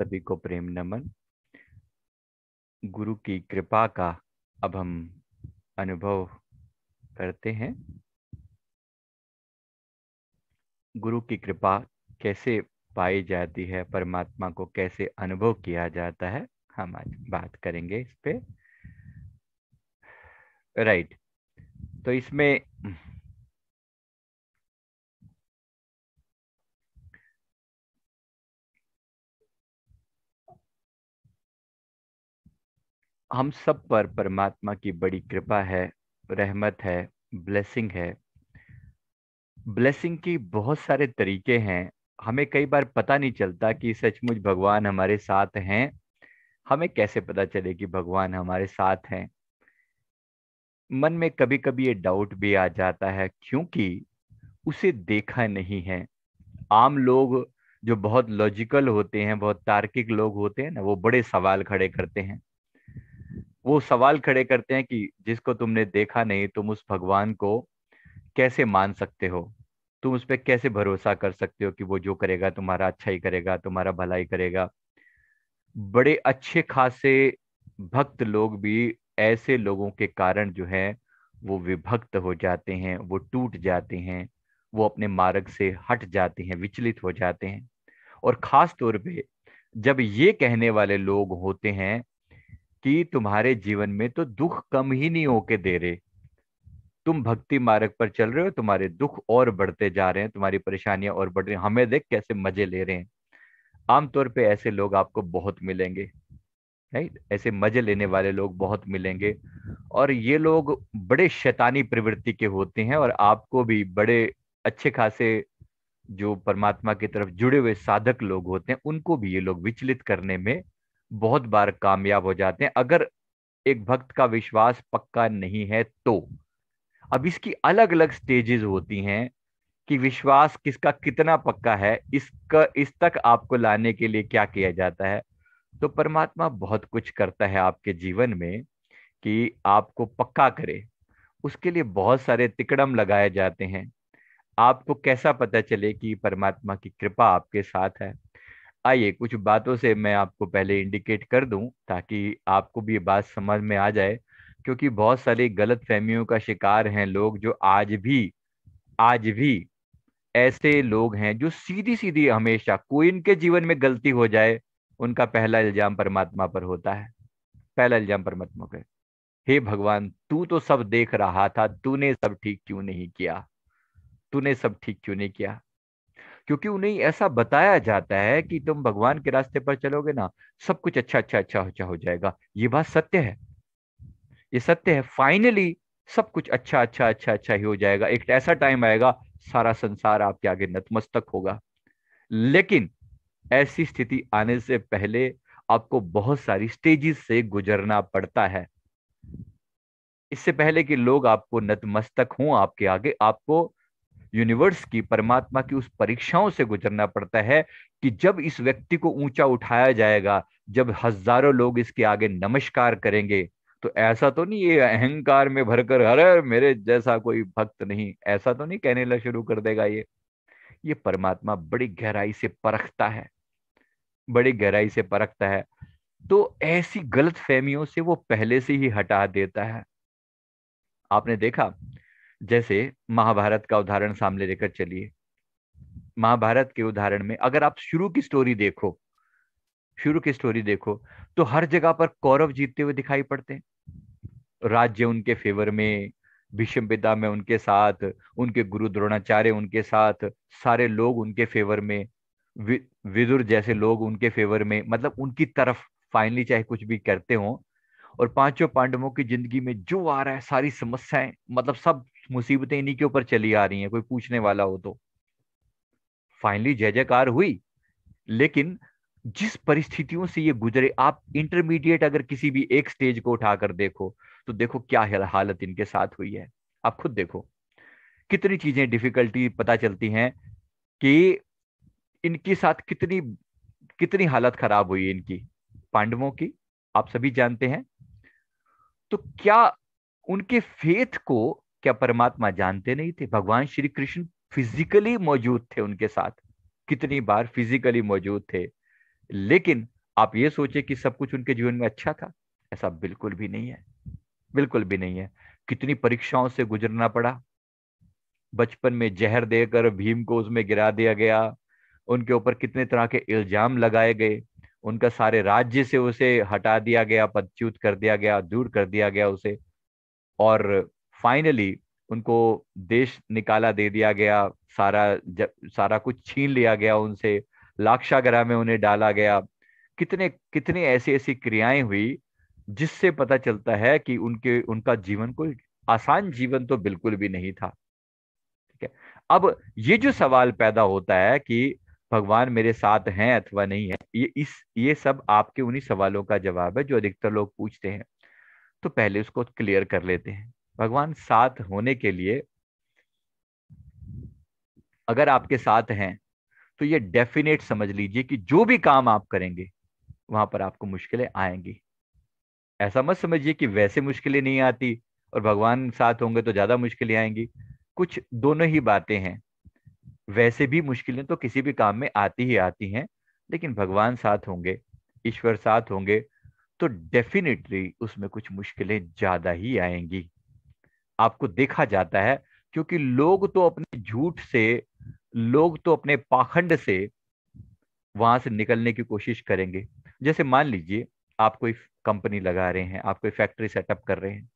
सभी को प्रेम नमन गुरु की कृपा का अब हम अनुभव करते हैं गुरु की कृपा कैसे पाई जाती है परमात्मा को कैसे अनुभव किया जाता है हम आज बात करेंगे इस पे राइट तो इसमें हम सब पर परमात्मा की बड़ी कृपा है रहमत है ब्लेसिंग है ब्लेसिंग की बहुत सारे तरीके हैं हमें कई बार पता नहीं चलता कि सचमुच भगवान हमारे साथ हैं हमें कैसे पता चले कि भगवान हमारे साथ हैं मन में कभी कभी ये डाउट भी आ जाता है क्योंकि उसे देखा नहीं है आम लोग जो बहुत लॉजिकल होते हैं बहुत तार्किक लोग होते हैं ना वो बड़े सवाल खड़े करते हैं वो सवाल खड़े करते हैं कि जिसको तुमने देखा नहीं तुम उस भगवान को कैसे मान सकते हो तुम उस पर कैसे भरोसा कर सकते हो कि वो जो करेगा तुम्हारा अच्छा ही करेगा तुम्हारा भलाई करेगा बड़े अच्छे खासे भक्त लोग भी ऐसे लोगों के कारण जो है वो विभक्त हो जाते हैं वो टूट जाते हैं वो अपने मार्ग से हट जाते हैं विचलित हो जाते हैं और खास तौर पे जब ये कहने वाले लोग होते हैं कि तुम्हारे जीवन में तो दुख कम ही नहीं होके दे रहे तुम भक्ति मार्ग पर चल रहे हो तुम्हारे दुख और बढ़ते जा रहे हैं तुम्हारी परेशानियां और बढ़ रही हमें देख कैसे मजे ले रहे हैं आमतौर पे ऐसे लोग आपको बहुत मिलेंगे राइट ऐसे मजे लेने वाले लोग बहुत मिलेंगे और ये लोग बड़े शैतानी प्रवृत्ति के होते हैं और आपको भी बड़े अच्छे खासे जो परमात्मा की तरफ जुड़े हुए साधक लोग होते हैं उनको भी ये लोग विचलित करने में बहुत बार कामयाब हो जाते हैं अगर एक भक्त का विश्वास पक्का नहीं है तो अब इसकी अलग अलग स्टेजेस होती हैं कि विश्वास किसका कितना पक्का है इसका इस तक आपको लाने के लिए क्या किया जाता है तो परमात्मा बहुत कुछ करता है आपके जीवन में कि आपको पक्का करे उसके लिए बहुत सारे तिकड़म लगाए जाते हैं आपको कैसा पता चले कि परमात्मा की कृपा आपके साथ है आइए कुछ बातों से मैं आपको पहले इंडिकेट कर दूं ताकि आपको भी ये बात समझ में आ जाए क्योंकि बहुत सारी गलत फहमियों का शिकार हैं लोग जो आज भी आज भी ऐसे लोग हैं जो सीधी सीधी हमेशा कोई इनके जीवन में गलती हो जाए उनका पहला इल्जाम परमात्मा पर होता है पहला इल्जाम परमात्मा पर हे भगवान तू तो सब देख रहा था तूने सब ठीक क्यों नहीं किया तूने सब ठीक क्यों नहीं किया क्योंकि उन्हें ऐसा बताया जाता है कि तुम भगवान के रास्ते पर चलोगे ना सब कुछ अच्छा अच्छा अच्छा अच्छा हो जाएगा ये बात सत्य है ये सत्य है फाइनली सब कुछ अच्छा अच्छा अच्छा अच्छा ही हो जाएगा एक तो ऐसा टाइम आएगा सारा संसार आपके आगे नतमस्तक होगा लेकिन ऐसी स्थिति आने से पहले आपको बहुत सारी स्टेजेस से गुजरना पड़ता है इससे पहले कि लोग आपको नतमस्तक हों आपके आगे आपको यूनिवर्स की परमात्मा की उस परीक्षाओं से गुजरना पड़ता है कि जब इस व्यक्ति को ऊंचा उठाया जाएगा जब हजारों लोग इसके आगे नमस्कार करेंगे तो ऐसा तो नहीं ये अहंकार में भरकर अरे मेरे जैसा कोई भक्त नहीं ऐसा तो नहीं कहने शुरू कर देगा ये ये परमात्मा बड़ी गहराई से परखता है बड़ी गहराई से परखता है तो ऐसी गलत फहमियों से वो पहले से ही हटा देता है आपने देखा जैसे महाभारत का उदाहरण सामने लेकर चलिए महाभारत के उदाहरण में अगर आप शुरू की स्टोरी देखो शुरू की स्टोरी देखो तो हर जगह पर कौरव जीतते हुए दिखाई पड़ते हैं राज्य उनके फेवर में भीष्म पिता में उनके साथ उनके गुरु द्रोणाचार्य उनके साथ सारे लोग उनके फेवर में वि, विदुर जैसे लोग उनके फेवर में मतलब उनकी तरफ फाइनली चाहे कुछ भी करते हो और पांचों पांडवों की जिंदगी में जो आ रहा है सारी समस्याएं मतलब सब मुसीबतें इन्हीं के ऊपर चली आ रही हैं कोई पूछने वाला हो तो फाइनली जय जयकार हुई लेकिन जिस परिस्थितियों से ये गुजरे आप इंटरमीडिएट अगर किसी भी एक स्टेज को उठाकर देखो तो देखो क्या हालत इनके साथ हुई है आप खुद देखो कितनी चीजें डिफिकल्टी पता चलती हैं कि इनके साथ कितनी कितनी हालत खराब हुई इनकी पांडवों की आप सभी जानते हैं तो क्या उनके फेथ को क्या परमात्मा जानते नहीं थे भगवान श्री कृष्ण फिजिकली मौजूद थे उनके साथ कितनी बार फिजिकली मौजूद थे लेकिन आप ये सोचे कि सब कुछ उनके जीवन में अच्छा था ऐसा बिल्कुल भी नहीं है बिल्कुल भी नहीं है कितनी परीक्षाओं से गुजरना पड़ा बचपन में जहर देकर भीम को उसमें गिरा दिया गया उनके ऊपर कितने तरह के इल्जाम लगाए गए उनका सारे राज्य से उसे हटा दिया गया पदच्युत कर दिया गया दूर कर दिया गया उसे और फाइनली उनको देश निकाला दे दिया गया सारा जब सारा कुछ छीन लिया गया उनसे लाक्षागरा में उन्हें डाला गया कितने कितने ऐसी ऐसी क्रियाएं हुई जिससे पता चलता है कि उनके उनका जीवन कोई आसान जीवन तो बिल्कुल भी नहीं था ठीक है अब ये जो सवाल पैदा होता है कि भगवान मेरे साथ हैं अथवा नहीं है ये इस ये सब आपके उन्हीं सवालों का जवाब है जो अधिकतर लोग पूछते हैं तो पहले उसको क्लियर कर लेते हैं भगवान साथ होने के लिए अगर आपके साथ हैं तो ये डेफिनेट समझ लीजिए कि जो भी काम आप करेंगे वहां पर आपको मुश्किलें आएंगी ऐसा मत समझिए कि वैसे मुश्किलें नहीं आती और भगवान साथ होंगे तो ज्यादा मुश्किलें आएंगी कुछ दोनों ही बातें हैं वैसे भी मुश्किलें तो किसी भी काम में आती ही आती हैं लेकिन भगवान साथ होंगे ईश्वर साथ होंगे तो डेफिनेटली उसमें कुछ मुश्किलें ज्यादा ही आएंगी आपको देखा जाता है क्योंकि लोग तो अपने झूठ से लोग तो अपने पाखंड से वहां से निकलने की कोशिश करेंगे जैसे मान लीजिए आप कोई कंपनी लगा रहे हैं आप कोई फैक्ट्री सेटअप कर रहे हैं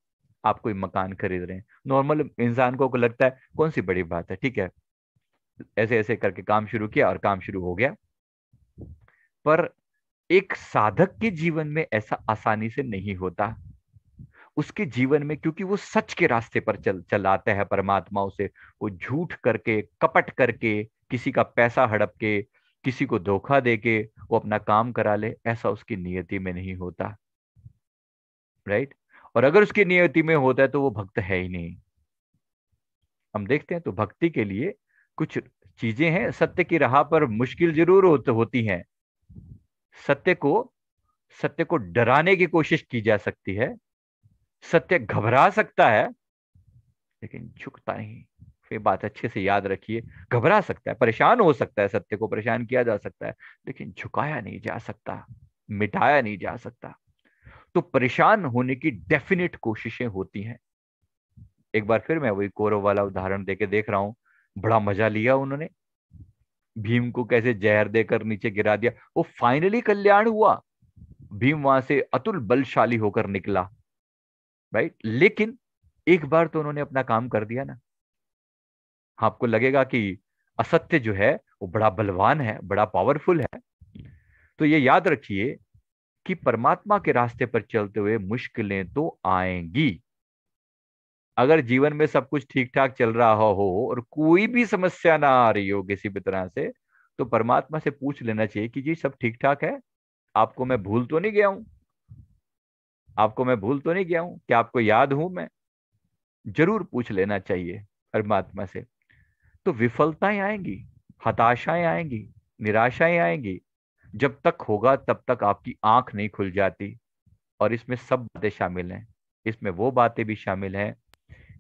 आप कोई मकान खरीद रहे हैं नॉर्मल इंसान को लगता है कौन सी बड़ी बात है ठीक है ऐसे ऐसे करके काम शुरू किया और काम शुरू हो गया पर एक साधक के जीवन में ऐसा आसानी से नहीं होता उसके जीवन में क्योंकि वो सच के रास्ते पर चल चलाता है परमात्मा उसे वो झूठ करके कपट करके किसी का पैसा हड़प के किसी को धोखा दे के वो अपना काम करा ले ऐसा उसकी नियति में नहीं होता राइट और अगर उसकी नियति में होता है तो वो भक्त है ही नहीं हम देखते हैं तो भक्ति के लिए कुछ चीजें हैं सत्य की राह पर मुश्किल जरूर हो, होती हैं सत्य को सत्य को डराने की कोशिश की जा सकती है सत्य घबरा सकता है लेकिन झुकता नहीं ये बात अच्छे से याद रखिए घबरा सकता है परेशान हो सकता है सत्य को परेशान किया जा सकता है लेकिन झुकाया नहीं जा सकता मिटाया नहीं जा सकता तो परेशान होने की डेफिनेट कोशिशें होती हैं एक बार फिर मैं वही कौरव वाला उदाहरण देके देख रहा हूं बड़ा मजा लिया उन्होंने भीम को कैसे जहर देकर नीचे गिरा दिया वो फाइनली कल्याण हुआ भीम वहां से अतुल बलशाली होकर निकला राइट लेकिन एक बार तो उन्होंने अपना काम कर दिया ना हाँ, आपको लगेगा कि असत्य जो है वो बड़ा बलवान है बड़ा पावरफुल है तो ये याद रखिए कि परमात्मा के रास्ते पर चलते हुए मुश्किलें तो आएंगी अगर जीवन में सब कुछ ठीक ठाक चल रहा हो और कोई भी समस्या ना आ रही हो किसी भी तरह से तो परमात्मा से पूछ लेना चाहिए कि जी सब ठीक ठाक है आपको मैं भूल तो नहीं गया हूं आपको मैं भूल तो नहीं गया हूं क्या आपको याद हूं मैं जरूर पूछ लेना चाहिए परमात्मा से तो विफलताएं आएंगी हताशाएं आएंगी निराशाएं आएंगी जब तक होगा तब तक आपकी आंख नहीं खुल जाती और इसमें सब बातें शामिल हैं इसमें वो बातें भी शामिल हैं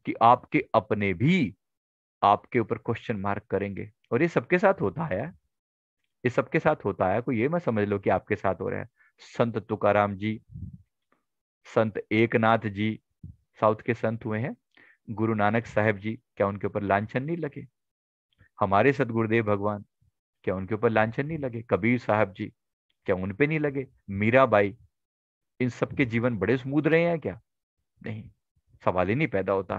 कि आपके अपने भी आपके ऊपर क्वेश्चन मार्क करेंगे और ये सबके साथ होता है ये सबके साथ होता है कोई ये मैं समझ लो कि आपके साथ हो रहा है संत तुकाराम जी संत एकनाथ जी साउथ के संत हुए हैं गुरु नानक साहब जी क्या उनके ऊपर लांछन नहीं लगे हमारे सदगुरुदेव भगवान क्या उनके ऊपर लांछन नहीं लगे कबीर साहब जी क्या उन पे नहीं लगे मीराबाई इन सबके जीवन बड़े स्मूद रहे हैं क्या नहीं सवाल ही नहीं पैदा होता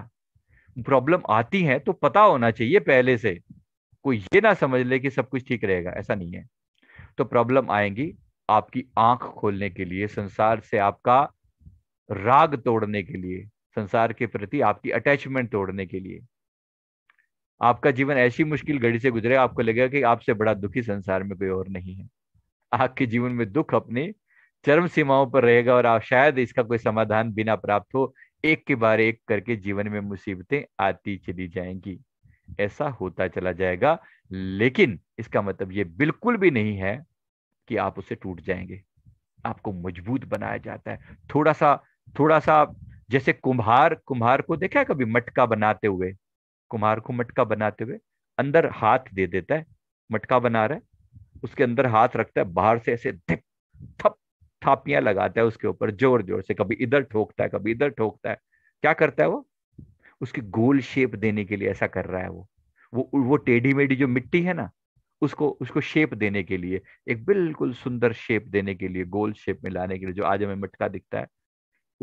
प्रॉब्लम आती है तो पता होना चाहिए पहले से कोई ये ना समझ ले कि सब कुछ ठीक रहेगा ऐसा नहीं है तो प्रॉब्लम आएंगी आपकी आंख खोलने के लिए संसार से आपका राग तोड़ने के लिए संसार के प्रति आपकी अटैचमेंट तोड़ने के लिए आपका जीवन ऐसी मुश्किल घड़ी से गुजरे आपको लगेगा कि आपसे बड़ा दुखी संसार में कोई और नहीं है आपके जीवन में दुख अपनी चरम सीमाओं पर रहेगा और आप शायद इसका कोई समाधान बिना प्राप्त हो एक के बारे एक करके जीवन में मुसीबतें आती चली जाएंगी ऐसा होता चला जाएगा लेकिन इसका मतलब ये बिल्कुल भी नहीं है कि आप उसे टूट जाएंगे आपको मजबूत बनाया जाता है थोड़ा सा थोड़ा सा जैसे कुम्हार कुम्हार को देखा है कभी मटका बनाते हुए कुम्हार को मटका बनाते हुए अंदर हाथ दे देता है मटका बना रहा है उसके अंदर हाथ रखता है बाहर से ऐसे धिप थप थापियां लगाता है उसके ऊपर जोर जोर से कभी इधर ठोकता है कभी इधर ठोकता है क्या करता है वो उसकी गोल शेप देने के लिए ऐसा कर रहा है वो वो वो टेढ़ी मेढ़ी जो मिट्टी है ना उसको उसको शेप देने के लिए एक बिल्कुल सुंदर शेप देने के लिए गोल शेप में लाने के लिए जो आज हमें मटका दिखता है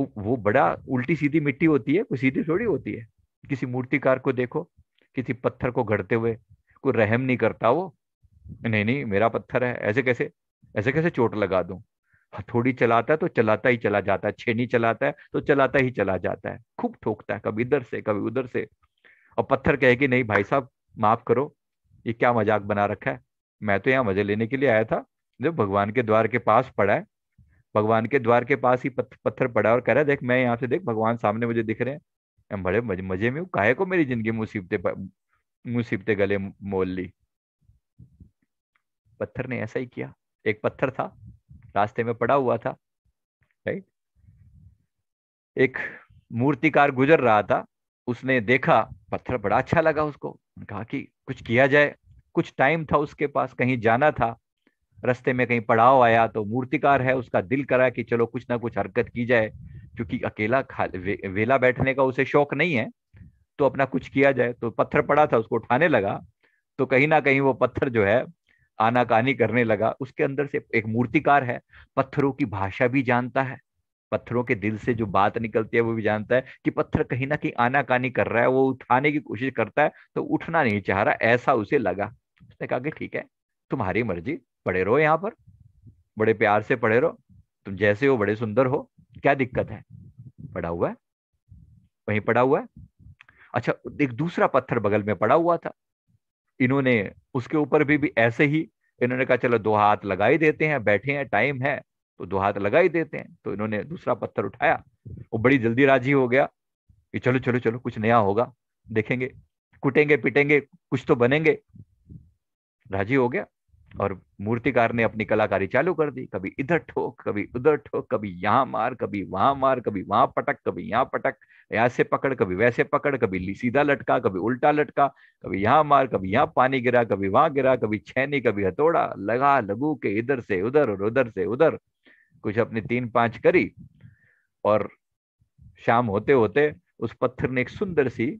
वो बड़ा उल्टी सीधी मिट्टी होती है कोई सीधी थोड़ी होती है किसी मूर्तिकार को देखो किसी पत्थर को घड़ते हुए कोई रहम नहीं करता वो नहीं नहीं मेरा पत्थर है ऐसे कैसे ऐसे कैसे चोट लगा दूं हाँ, थोड़ी चलाता है तो चलाता ही चला जाता है छेनी चलाता है तो चलाता ही चला जाता है खूब ठोकता है कभी इधर से कभी उधर से और पत्थर कहे कि नहीं भाई साहब माफ करो ये क्या मजाक बना रखा है मैं तो यहाँ मजे लेने के लिए आया था जब भगवान के द्वार के पास पड़ा है भगवान के द्वार के पास ही पत्थ, पत्थर पड़ा और कह रहा है देख मैं यहाँ से देख भगवान सामने मुझे दिख रहे हैं बड़े मजे मजे में हूँ काहे को मेरी जिंदगी मुसीबतें मुसीबतें गले मोल ली पत्थर ने ऐसा ही किया एक पत्थर था रास्ते में पड़ा हुआ था राइट एक मूर्तिकार गुजर रहा था उसने देखा पत्थर बड़ा अच्छा लगा उसको कहा कि कुछ किया जाए कुछ टाइम था उसके पास कहीं जाना था रस्ते में कहीं पड़ाव आया तो मूर्तिकार है उसका दिल करा कि चलो कुछ ना कुछ हरकत की जाए क्योंकि अकेला खा वे, वेला बैठने का उसे शौक नहीं है तो अपना कुछ किया जाए तो पत्थर पड़ा था उसको उठाने लगा तो कहीं ना कहीं वो पत्थर जो है आनाकानी करने लगा उसके अंदर से एक मूर्तिकार है पत्थरों की भाषा भी जानता है पत्थरों के दिल से जो बात निकलती है वो भी जानता है कि पत्थर कहीं ना कहीं आनाकानी कर रहा है वो उठाने की कोशिश करता है तो उठना नहीं चाह रहा ऐसा उसे लगा उसने कहा कि ठीक है तुम्हारी मर्जी पढ़े रहो यहाँ पर बड़े प्यार से पढ़े रहो तुम जैसे हो बड़े सुंदर हो क्या दिक्कत है पड़ा हुआ है वहीं पड़ा हुआ है अच्छा एक दूसरा पत्थर बगल में पड़ा हुआ था इन्होंने उसके ऊपर भी, भी ऐसे ही इन्होंने कहा चलो दो हाथ लगा ही देते हैं बैठे हैं टाइम है तो दो हाथ लगा ही देते हैं तो इन्होंने दूसरा पत्थर उठाया वो बड़ी जल्दी राजी हो गया कि चलो चलो चलो कुछ नया होगा देखेंगे कुटेंगे पिटेंगे कुछ तो बनेंगे राजी हो गया और मूर्तिकार ने अपनी कलाकारी चालू कर दी कभी इधर ठोक कभी उधर ठोक कभी यहाँ मार कभी वहां मार कभी वहां पटक कभी यहाँ पटक यहां से पकड़ कभी वैसे पकड़ कभी सीधा लटका कभी उल्टा लटका कभी यहाँ मार कभी यहाँ पानी गिरा कभी वहां गिरा कभी छैनी कभी हथौड़ा लगा लगू के इधर से उधर और उधर से उधर कुछ अपनी तीन पांच करी और शाम होते होते उस पत्थर ने एक सुंदर सी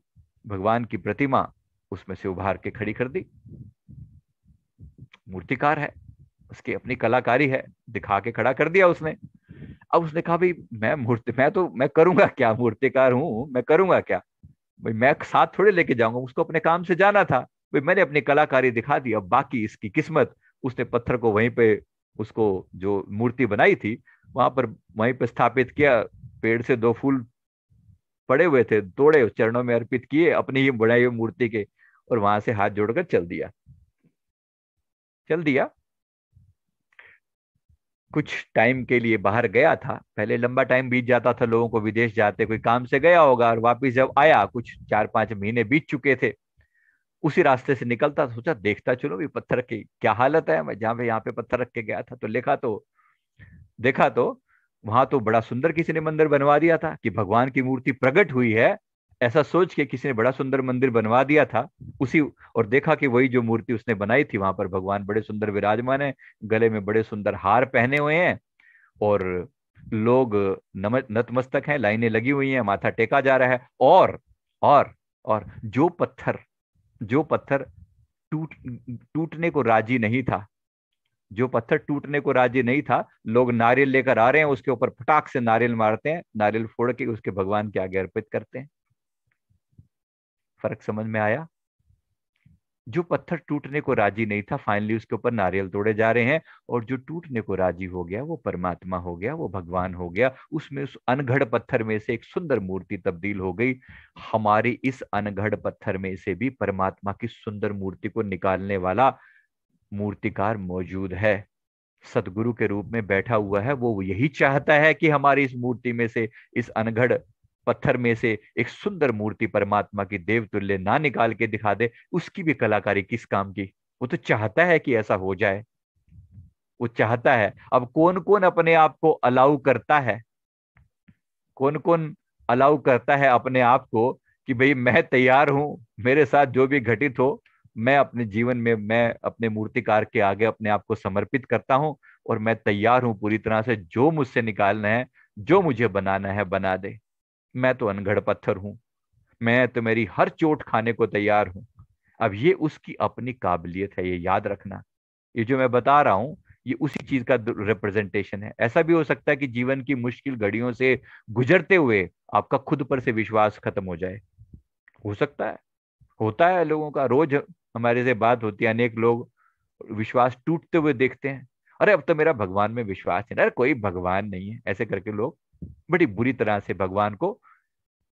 भगवान की प्रतिमा उसमें से उभार के खड़ी कर दी मूर्तिकार है उसकी अपनी कलाकारी है दिखा के खड़ा कर दिया उसने अब उसने कहा भाई मैं मूर्ति मैं तो मैं करूंगा क्या मूर्तिकार हूँ मैं करूंगा क्या भाई मैं साथ थोड़े लेके जाऊंगा उसको अपने काम से जाना था भाई मैंने अपनी कलाकारी दिखा दी अब बाकी इसकी किस्मत उसने पत्थर को वहीं पे उसको जो मूर्ति बनाई थी वहां पर वहीं पर स्थापित किया पेड़ से दो फूल पड़े हुए थे तोड़े चरणों में अर्पित किए अपनी ही बनाई हुई मूर्ति के और वहां से हाथ जोड़कर चल दिया चल दिया कुछ टाइम के लिए बाहर गया था पहले लंबा टाइम बीत जाता था लोगों को विदेश जाते कोई काम से गया होगा और वापिस जब आया कुछ चार पांच महीने बीत चुके थे उसी रास्ते से निकलता सोचा देखता चलो भी पत्थर की क्या हालत है मैं जहां पे यहाँ पे पत्थर रख के गया था तो लिखा तो देखा तो वहां तो बड़ा सुंदर किसी ने मंदिर बनवा दिया था कि भगवान की मूर्ति प्रकट हुई है ऐसा सोच के किसी ने बड़ा सुंदर मंदिर बनवा दिया था उसी और देखा कि वही जो मूर्ति उसने बनाई थी वहां पर भगवान बड़े सुंदर विराजमान है गले में बड़े सुंदर हार पहने हुए हैं और लोग नम नतमस्तक हैं लाइनें लगी हुई हैं माथा टेका जा रहा है और और और जो पत्थर जो पत्थर टूट टूटने को राजी नहीं था जो पत्थर टूटने को राजी नहीं था लोग नारियल लेकर आ रहे हैं उसके ऊपर फटाक से नारियल मारते हैं नारियल फोड़ के उसके भगवान के आगे अर्पित करते हैं फर्क समझ में आया जो पत्थर टूटने को राजी नहीं था फाइनली उसके ऊपर नारियल तोड़े जा रहे हैं और जो टूटने को राजी हो गया वो परमात्मा हो गया वो भगवान हो गया उसमें उस अनगढ़ पत्थर में से एक सुंदर मूर्ति तब्दील हो गई हमारी इस अनगढ़ पत्थर में से भी परमात्मा की सुंदर मूर्ति को निकालने वाला मूर्तिकार मौजूद है सदगुरु के रूप में बैठा हुआ है वो यही चाहता है कि हमारी इस मूर्ति में से इस अनगढ़ पत्थर में से एक सुंदर मूर्ति परमात्मा की देवतुल्य ना निकाल के दिखा दे उसकी भी कलाकारी किस काम की वो तो चाहता है कि ऐसा हो जाए वो चाहता है अब कौन कौन अपने आप को अलाउ करता है कौन कौन अलाउ करता है अपने आप को कि भाई मैं तैयार हूं मेरे साथ जो भी घटित हो मैं अपने जीवन में मैं अपने मूर्तिकार के आगे अपने आप को समर्पित करता हूं और मैं तैयार हूं पूरी तरह से जो मुझसे निकालना है जो मुझे बनाना है बना दे मैं तो अनगढ़ पत्थर हूं मैं तो मेरी हर चोट खाने को तैयार हूं अब ये उसकी अपनी काबिलियत है ये याद रखना ये जो मैं बता रहा हूं ये उसी चीज का रिप्रेजेंटेशन है ऐसा भी हो सकता है कि जीवन की मुश्किल घड़ियों से गुजरते हुए आपका खुद पर से विश्वास खत्म हो जाए हो सकता है होता है लोगों का रोज हमारे से बात होती है अनेक लोग विश्वास टूटते हुए देखते हैं अरे अब तो मेरा भगवान में विश्वास है अरे कोई भगवान नहीं है ऐसे करके लोग बड़ी बुरी तरह से भगवान को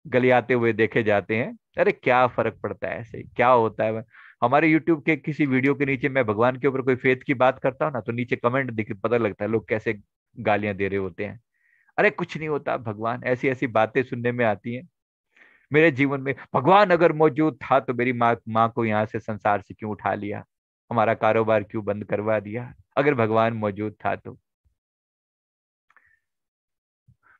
गलियाते हुए देखे जाते हैं अरे क्या फर्क पड़ता है ऐसे क्या होता है हमारे YouTube के किसी वीडियो के नीचे मैं भगवान के ऊपर कोई फेथ की बात करता हूँ ना तो नीचे कमेंट दिख पता लगता है लोग कैसे गालियां दे रहे होते हैं अरे कुछ नहीं होता भगवान ऐसी ऐसी बातें सुनने में आती हैं मेरे जीवन में भगवान अगर मौजूद था तो मेरी माँ माँ को यहाँ से संसार से क्यों उठा लिया हमारा कारोबार क्यों बंद करवा दिया अगर भगवान मौजूद था तो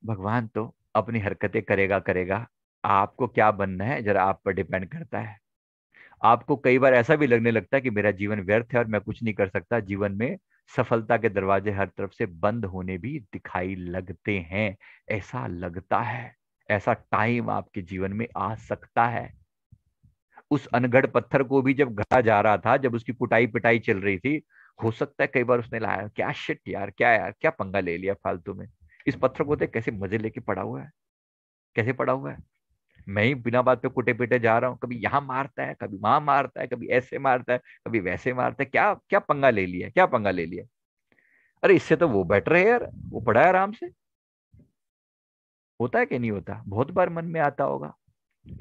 भगवान तो अपनी हरकतें करेगा करेगा आपको क्या बनना है जरा आप पर डिपेंड करता है आपको कई बार ऐसा भी लगने लगता है कि मेरा जीवन व्यर्थ है और मैं कुछ नहीं कर सकता जीवन में सफलता के दरवाजे हर तरफ से बंद होने भी दिखाई लगते हैं ऐसा लगता है ऐसा टाइम आपके जीवन में आ सकता है उस अनगढ़ पत्थर को भी जब घड़ा जा रहा था जब उसकी कुटाई पिटाई चल रही थी हो सकता है कई बार उसने लाया क्या शिट यार क्या यार क्या पंगा ले लिया फालतू में इस पत्थर को देख कैसे मजे लेके पड़ा हुआ है कैसे पड़ा हुआ है मैं ही बिना बात पे कुटे पिटे जा रहा हूँ कभी यहाँ मारता है कभी वहां मारता है कभी ऐसे मारता है कभी वैसे मारता है क्या क्या पंगा ले लिया क्या पंगा ले लिया अरे इससे तो वो बेटर है यार वो पढ़ा है आराम से होता है कि नहीं होता बहुत बार मन में आता होगा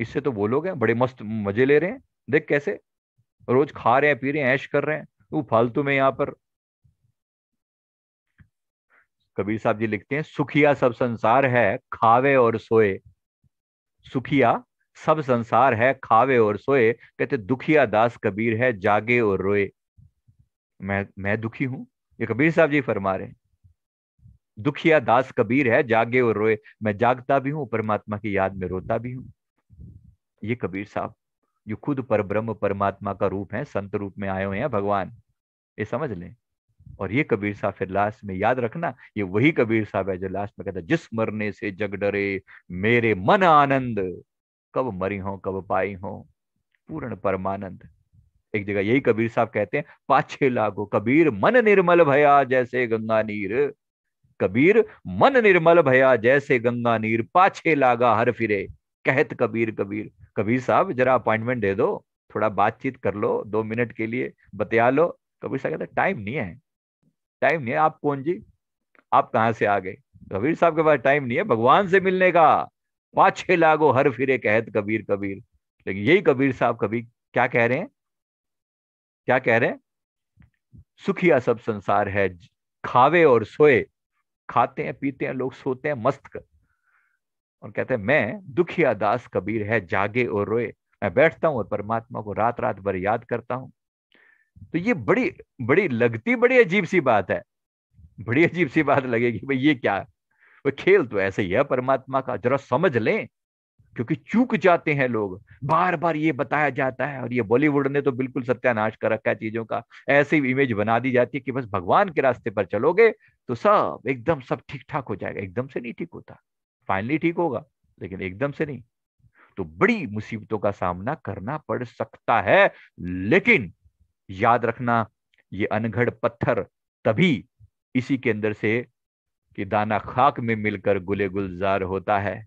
इससे तो वो लोग हैं बड़े मस्त मजे ले रहे हैं देख कैसे रोज खा रहे हैं पी रहे हैं ऐश कर रहे हैं वो फालतू में यहाँ पर कबीर साहब जी लिखते हैं सुखिया सब संसार है खावे और सोए सुखिया सब संसार है खावे और सोए कहते दुखिया दास कबीर है जागे और रोए मैं मैं दुखी हूं ये कबीर साहब जी फरमा रहे हैं दुखिया दास कबीर है जागे और रोए मैं जागता भी हूं परमात्मा की याद में रोता भी हूं ये कबीर साहब जो खुद पर ब्रह्म परमात्मा का रूप है संत रूप में आए हुए हैं भगवान ये समझ लें और ये कबीर साहब फिर लास्ट में याद रखना ये वही कबीर साहब है जो लास्ट में कहता जिस मरने से जग डरे मेरे मन आनंद कब मरी हो कब पाई हो पूर्ण परमानंद एक जगह यही कबीर साहब कहते हैं पाछे लागो कबीर मन निर्मल भया जैसे गंगा नीर कबीर मन निर्मल भया जैसे गंगा नीर पाछे लागा हर फिरे कहत कबीर कबीर कबीर साहब जरा अपॉइंटमेंट दे दो थोड़ा बातचीत कर लो दो मिनट के लिए बतिया लो कबीर साहब कहते टाइम नहीं है टाइम नहीं है आप कौन जी आप कहाँ से आ गए कबीर साहब के पास टाइम नहीं है भगवान से मिलने का पाछे लागो हर फिरे कहत कबीर कबीर लेकिन यही कबीर साहब कभी क्या कह रहे हैं क्या कह रहे हैं सुखिया सब संसार है खावे और सोए खाते हैं पीते हैं लोग सोते हैं मस्त कर और कहते हैं मैं दुखिया दास कबीर है जागे और रोए मैं बैठता हूं और परमात्मा को रात रात भर याद करता हूं तो ये बड़ी बड़ी लगती बड़ी अजीब सी बात है बड़ी अजीब सी बात लगेगी भाई ये क्या वो खेल तो ऐसे ही है परमात्मा का जरा समझ लें क्योंकि चूक जाते हैं लोग बार बार ये बताया जाता है और ये बॉलीवुड ने तो बिल्कुल सत्यानाश कर रखा है चीजों का ऐसी इमेज बना दी जाती है कि बस भगवान के रास्ते पर चलोगे तो सब एकदम सब ठीक ठाक हो जाएगा एकदम से नहीं ठीक होता फाइनली ठीक होगा लेकिन एकदम से नहीं तो बड़ी मुसीबतों का सामना करना पड़ सकता है लेकिन याद रखना ये अनघड़ पत्थर तभी इसी के अंदर से कि दाना खाक में मिलकर गुले गुलजार होता है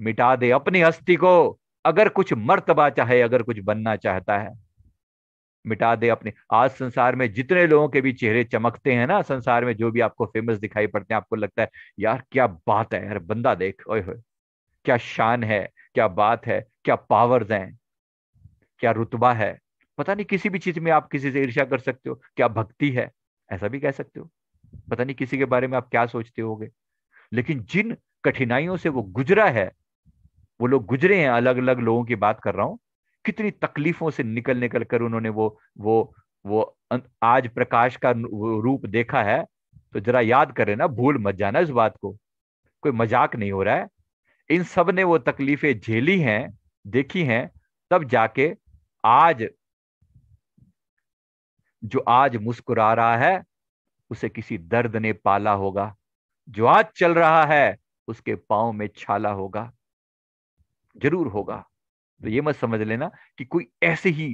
मिटा दे अपनी हस्ती को अगर कुछ मर्तबा चाहे अगर कुछ बनना चाहता है मिटा दे अपने आज संसार में जितने लोगों के भी चेहरे चमकते हैं ना संसार में जो भी आपको फेमस दिखाई पड़ते हैं आपको लगता है यार क्या बात है यार बंदा देख ओए हो क्या शान है क्या बात है क्या पावर्स हैं क्या रुतबा है पता नहीं किसी भी चीज में आप किसी से ईर्ष्या कर सकते हो क्या भक्ति है ऐसा भी कह सकते हो पता नहीं किसी के बारे में आप क्या सोचते होगे लेकिन जिन कठिनाइयों से वो गुजरा है वो लोग गुजरे हैं अलग अलग लोगों की बात कर रहा हूं कितनी तकलीफों से निकल निकल कर उन्होंने वो वो वो अं, आज प्रकाश का रूप देखा है तो जरा याद करें ना भूल मत जाना इस बात को कोई मजाक नहीं हो रहा है इन सब ने वो तकलीफें झेली हैं देखी हैं तब जाके आज जो आज मुस्कुरा रहा है उसे किसी दर्द ने पाला होगा जो आज चल रहा है उसके पांव में छाला होगा जरूर होगा तो ये मत समझ लेना कि कोई ऐसे ही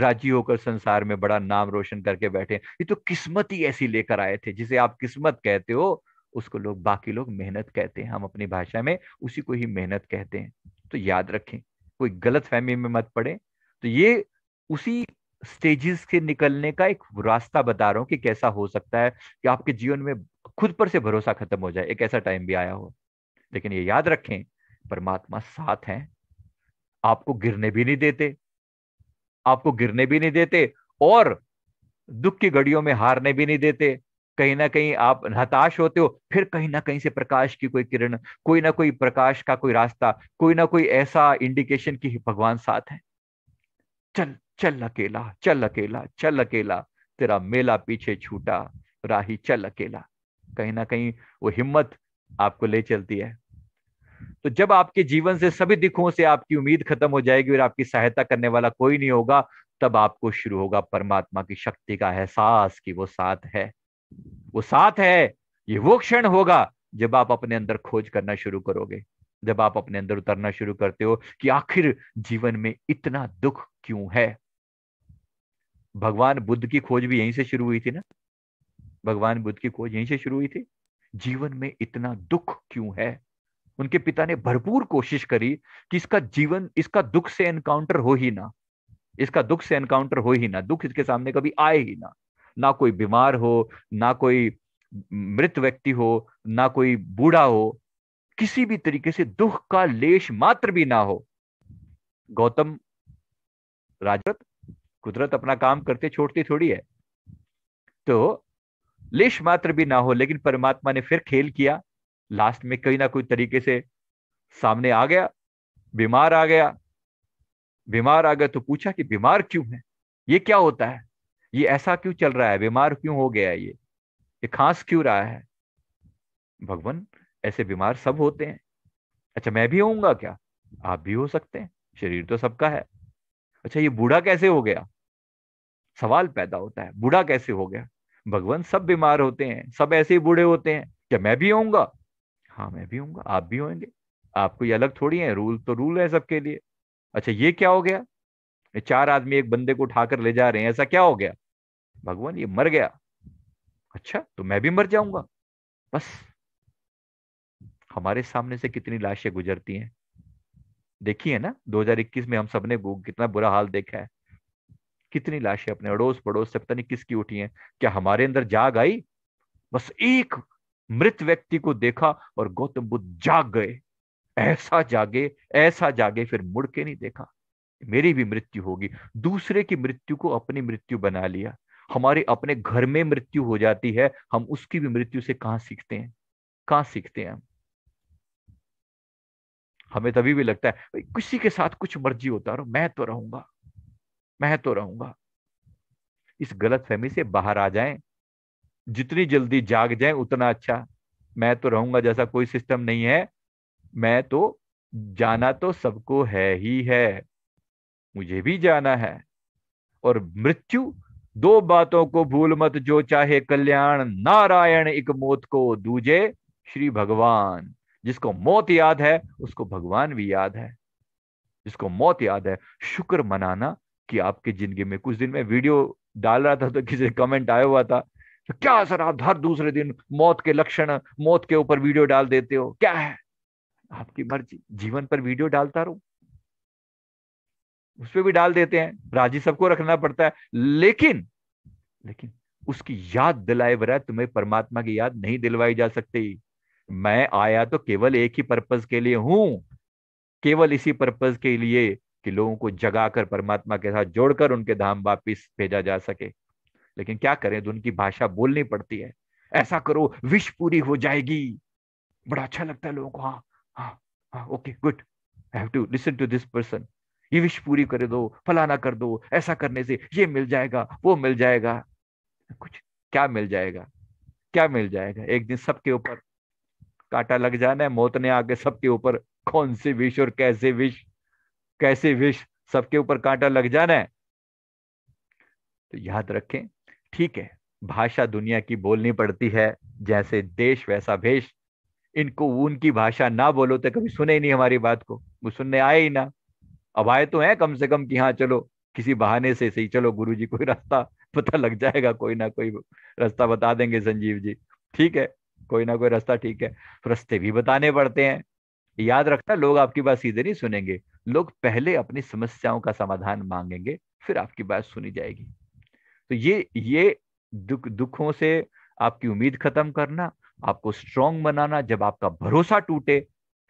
राजी होकर संसार में बड़ा नाम रोशन करके बैठे ये तो किस्मत ही ऐसी लेकर आए थे जिसे आप किस्मत कहते हो उसको लोग बाकी लोग मेहनत कहते हैं हम अपनी भाषा में उसी को ही मेहनत कहते हैं तो याद रखें कोई गलत फहमी में मत पड़े तो ये उसी स्टेजेस के निकलने का एक रास्ता बता रहा हूँ कि कैसा हो सकता है कि आपके जीवन में खुद पर से भरोसा खत्म हो जाए एक ऐसा टाइम भी आया हो लेकिन ये याद रखें परमात्मा साथ हैं आपको गिरने भी नहीं देते आपको गिरने भी नहीं देते और दुख की घड़ियों में हारने भी नहीं देते कहीं ना कहीं आप हताश होते हो फिर कहीं ना कहीं से प्रकाश की कोई किरण कोई ना कोई प्रकाश का कोई रास्ता कोई ना कोई ऐसा इंडिकेशन कि भगवान साथ है चल चल अकेला चल अकेला चल अकेला तेरा मेला पीछे छूटा राही चल अकेला कहीं ना कहीं वो हिम्मत आपको ले चलती है तो जब आपके जीवन से सभी दिखों से आपकी उम्मीद खत्म हो जाएगी और आपकी सहायता करने वाला कोई नहीं होगा तब आपको शुरू होगा परमात्मा की शक्ति का एहसास कि वो साथ है वो साथ है ये वो क्षण होगा जब आप अपने अंदर खोज करना शुरू करोगे जब आप अपने अंदर उतरना शुरू करते हो कि आखिर जीवन में इतना दुख क्यों है भगवान बुद्ध की खोज भी यहीं से शुरू हुई थी ना भगवान बुद्ध की खोज यहीं से शुरू हुई थी जीवन में इतना दुख क्यों है उनके पिता ने भरपूर कोशिश करी कि इसका जीवन इसका दुख से एनकाउंटर हो ही ना इसका दुख से एनकाउंटर हो ही ना दुख इसके सामने कभी आए ही ना ना कोई बीमार हो ना कोई मृत व्यक्ति हो ना कोई बूढ़ा हो किसी भी तरीके से दुख का लेश मात्र भी ना हो गौतम राजरथ कुदरत अपना काम करते छोड़ती थोड़ी है तो लेश मात्र भी ना हो लेकिन परमात्मा ने फिर खेल किया लास्ट में कहीं ना कोई तरीके से सामने आ गया बीमार आ गया बीमार आ गया तो पूछा कि बीमार क्यों है ये क्या होता है ये ऐसा क्यों चल रहा है बीमार क्यों हो गया ये ये खांस क्यों रहा है भगवान ऐसे बीमार सब होते हैं अच्छा मैं भी होऊंगा क्या आप भी हो सकते हैं शरीर तो सबका है अच्छा ये बूढ़ा कैसे हो गया सवाल पैदा होता है बूढ़ा कैसे हो गया भगवान सब बीमार होते हैं सब ऐसे ही बूढ़े होते हैं क्या मैं भी होऊंगा हाँ मैं भी होऊंगा आप भी होंगे आपको ये अलग थोड़ी है रूल तो रूल है सबके लिए अच्छा ये क्या हो गया ये चार आदमी एक बंदे को उठाकर ले जा रहे हैं ऐसा क्या हो गया भगवान ये मर गया अच्छा तो मैं भी मर जाऊंगा बस हमारे सामने से कितनी लाशें गुजरती हैं देखिए ना 2021 में हम सबने कितना बुरा हाल देखा है कितनी लाशें अपने अड़ोस पड़ोस से पता नहीं किसकी उठी हैं क्या हमारे अंदर जाग आई बस एक मृत व्यक्ति को देखा और गौतम बुद्ध जाग गए ऐसा जागे ऐसा जागे फिर मुड़ के नहीं देखा मेरी भी मृत्यु होगी दूसरे की मृत्यु को अपनी मृत्यु बना लिया हमारे अपने घर में मृत्यु हो जाती है हम उसकी भी मृत्यु से कहां सीखते हैं कहां सीखते हैं हम हमें तभी भी लगता है किसी के साथ कुछ मर्जी होता रहो मैं तो रहूंगा मैं तो रहूंगा इस गलत फहमी से बाहर आ जाएं जितनी जल्दी जाग जाएं उतना अच्छा मैं तो रहूंगा जैसा कोई सिस्टम नहीं है मैं तो जाना तो सबको है ही है मुझे भी जाना है और मृत्यु दो बातों को भूल मत जो चाहे कल्याण नारायण एक मौत को दूजे श्री भगवान जिसको मौत याद है उसको भगवान भी याद है जिसको मौत याद है शुक्र मनाना कि आपकी जिंदगी में कुछ दिन में वीडियो डाल रहा था तो किसी कमेंट आया हुआ था तो क्या सर आप हर दूसरे दिन मौत के लक्षण मौत के ऊपर वीडियो डाल देते हो क्या है आपकी मर्जी जीवन पर वीडियो डालता रहो उसपे भी डाल देते हैं राजी सबको रखना पड़ता है लेकिन लेकिन उसकी याद दिलाए बरा तुम्हें परमात्मा की याद नहीं दिलवाई जा सकती मैं आया तो केवल एक ही पर्पज के लिए हूं केवल इसी पर्पज के लिए कि लोगों को जगाकर परमात्मा के साथ जोड़कर उनके धाम वापिस भेजा जा सके लेकिन क्या करें तो उनकी भाषा बोलनी पड़ती है ऐसा करो विश पूरी हो जाएगी बड़ा अच्छा लगता है लोगों को हाँ हाँ हाँ okay good I have to listen to this person ये विश पूरी कर दो फलाना कर दो ऐसा करने से ये मिल जाएगा वो मिल जाएगा कुछ क्या मिल जाएगा क्या मिल जाएगा एक दिन सबके ऊपर कांटा लग जाना है मौत ने आके सबके ऊपर कौन सी विश और कैसे विश कैसे विष सबके ऊपर कांटा लग जाना है तो याद रखें ठीक है भाषा दुनिया की बोलनी पड़ती है जैसे देश वैसा भेष इनको उनकी भाषा ना बोलो तो कभी सुने ही नहीं हमारी बात को वो सुनने आए ही ना अब आए तो हैं कम से कम कि हाँ चलो किसी बहाने से सही चलो गुरु जी कोई रास्ता पता लग जाएगा कोई ना कोई रास्ता बता देंगे संजीव जी ठीक है कोई ना कोई रास्ता ठीक है रास्ते भी बताने पड़ते हैं याद रखना लोग आपकी बात सीधे नहीं सुनेंगे लोग पहले अपनी समस्याओं का समाधान मांगेंगे फिर आपकी बात सुनी जाएगी तो ये ये दुख दुखों से आपकी उम्मीद खत्म करना आपको स्ट्रांग बनाना जब आपका भरोसा टूटे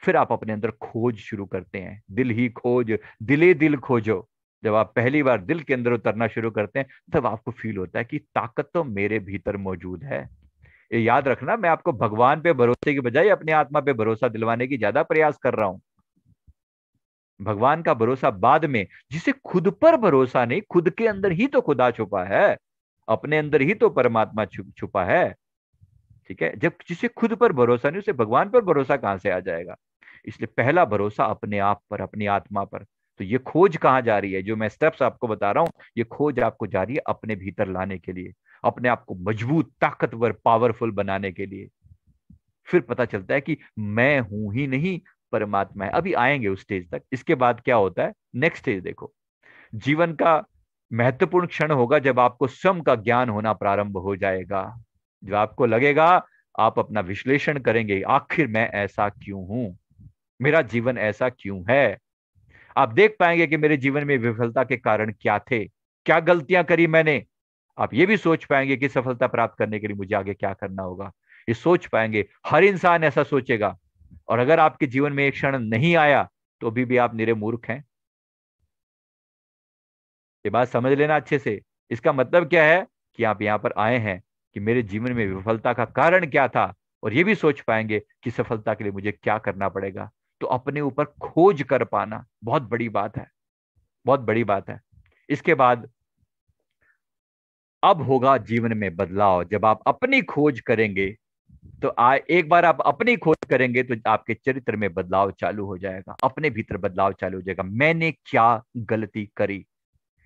फिर आप अपने अंदर खोज शुरू करते हैं दिल ही खोज दिले दिल खोजो जब आप पहली बार दिल के अंदर उतरना शुरू करते हैं तब आपको फील होता है कि ताकत तो मेरे भीतर मौजूद है ये याद रखना मैं आपको भगवान पे भरोसे की बजाय अपने आत्मा पे भरोसा दिलवाने की ज्यादा प्रयास कर रहा हूँ भगवान का भरोसा बाद में जिसे खुद पर भरोसा नहीं खुद के अंदर ही तो खुदा छुपा है अपने अंदर ही तो परमात्मा छुप छुपा है ठीक है जब जिसे खुद पर भरोसा नहीं उसे भगवान पर भरोसा कहां से आ जाएगा इसलिए पहला भरोसा अपने आप पर अपनी आत्मा पर तो ये खोज कहां जा रही है जो मैं स्टेप्स आपको बता रहा हूं ये खोज आपको जा रही है अपने भीतर लाने के लिए अपने आप को मजबूत ताकतवर पावरफुल बनाने के लिए फिर पता चलता है कि मैं हूं ही नहीं परमात्मा है अभी आएंगे उस स्टेज तक इसके बाद क्या होता है नेक्स्ट स्टेज देखो जीवन का महत्वपूर्ण क्षण होगा जब आपको स्वयं का ज्ञान होना प्रारंभ हो जाएगा जब आपको लगेगा आप अपना विश्लेषण करेंगे आखिर मैं ऐसा क्यों हूं मेरा जीवन ऐसा क्यों है आप देख पाएंगे कि मेरे जीवन में विफलता के कारण क्या थे क्या गलतियां करी मैंने आप ये भी सोच पाएंगे कि सफलता प्राप्त करने के लिए मुझे आगे क्या करना होगा ये सोच पाएंगे हर इंसान ऐसा सोचेगा और अगर आपके जीवन में एक क्षण नहीं आया तो अभी भी आप निरे मूर्ख हैं ये बात समझ लेना अच्छे से इसका मतलब क्या है कि आप यहां पर आए हैं कि मेरे जीवन में विफलता का कारण क्या था और ये भी सोच पाएंगे कि सफलता के लिए मुझे क्या करना पड़ेगा तो अपने ऊपर खोज कर पाना बहुत बड़ी बात है बहुत बड़ी बात है इसके बाद अब होगा जीवन में बदलाव जब आप अपनी खोज करेंगे तो आ, एक बार आप अपनी खोज करेंगे तो आपके चरित्र में बदलाव चालू हो जाएगा अपने भीतर बदलाव चालू हो जाएगा मैंने क्या गलती करी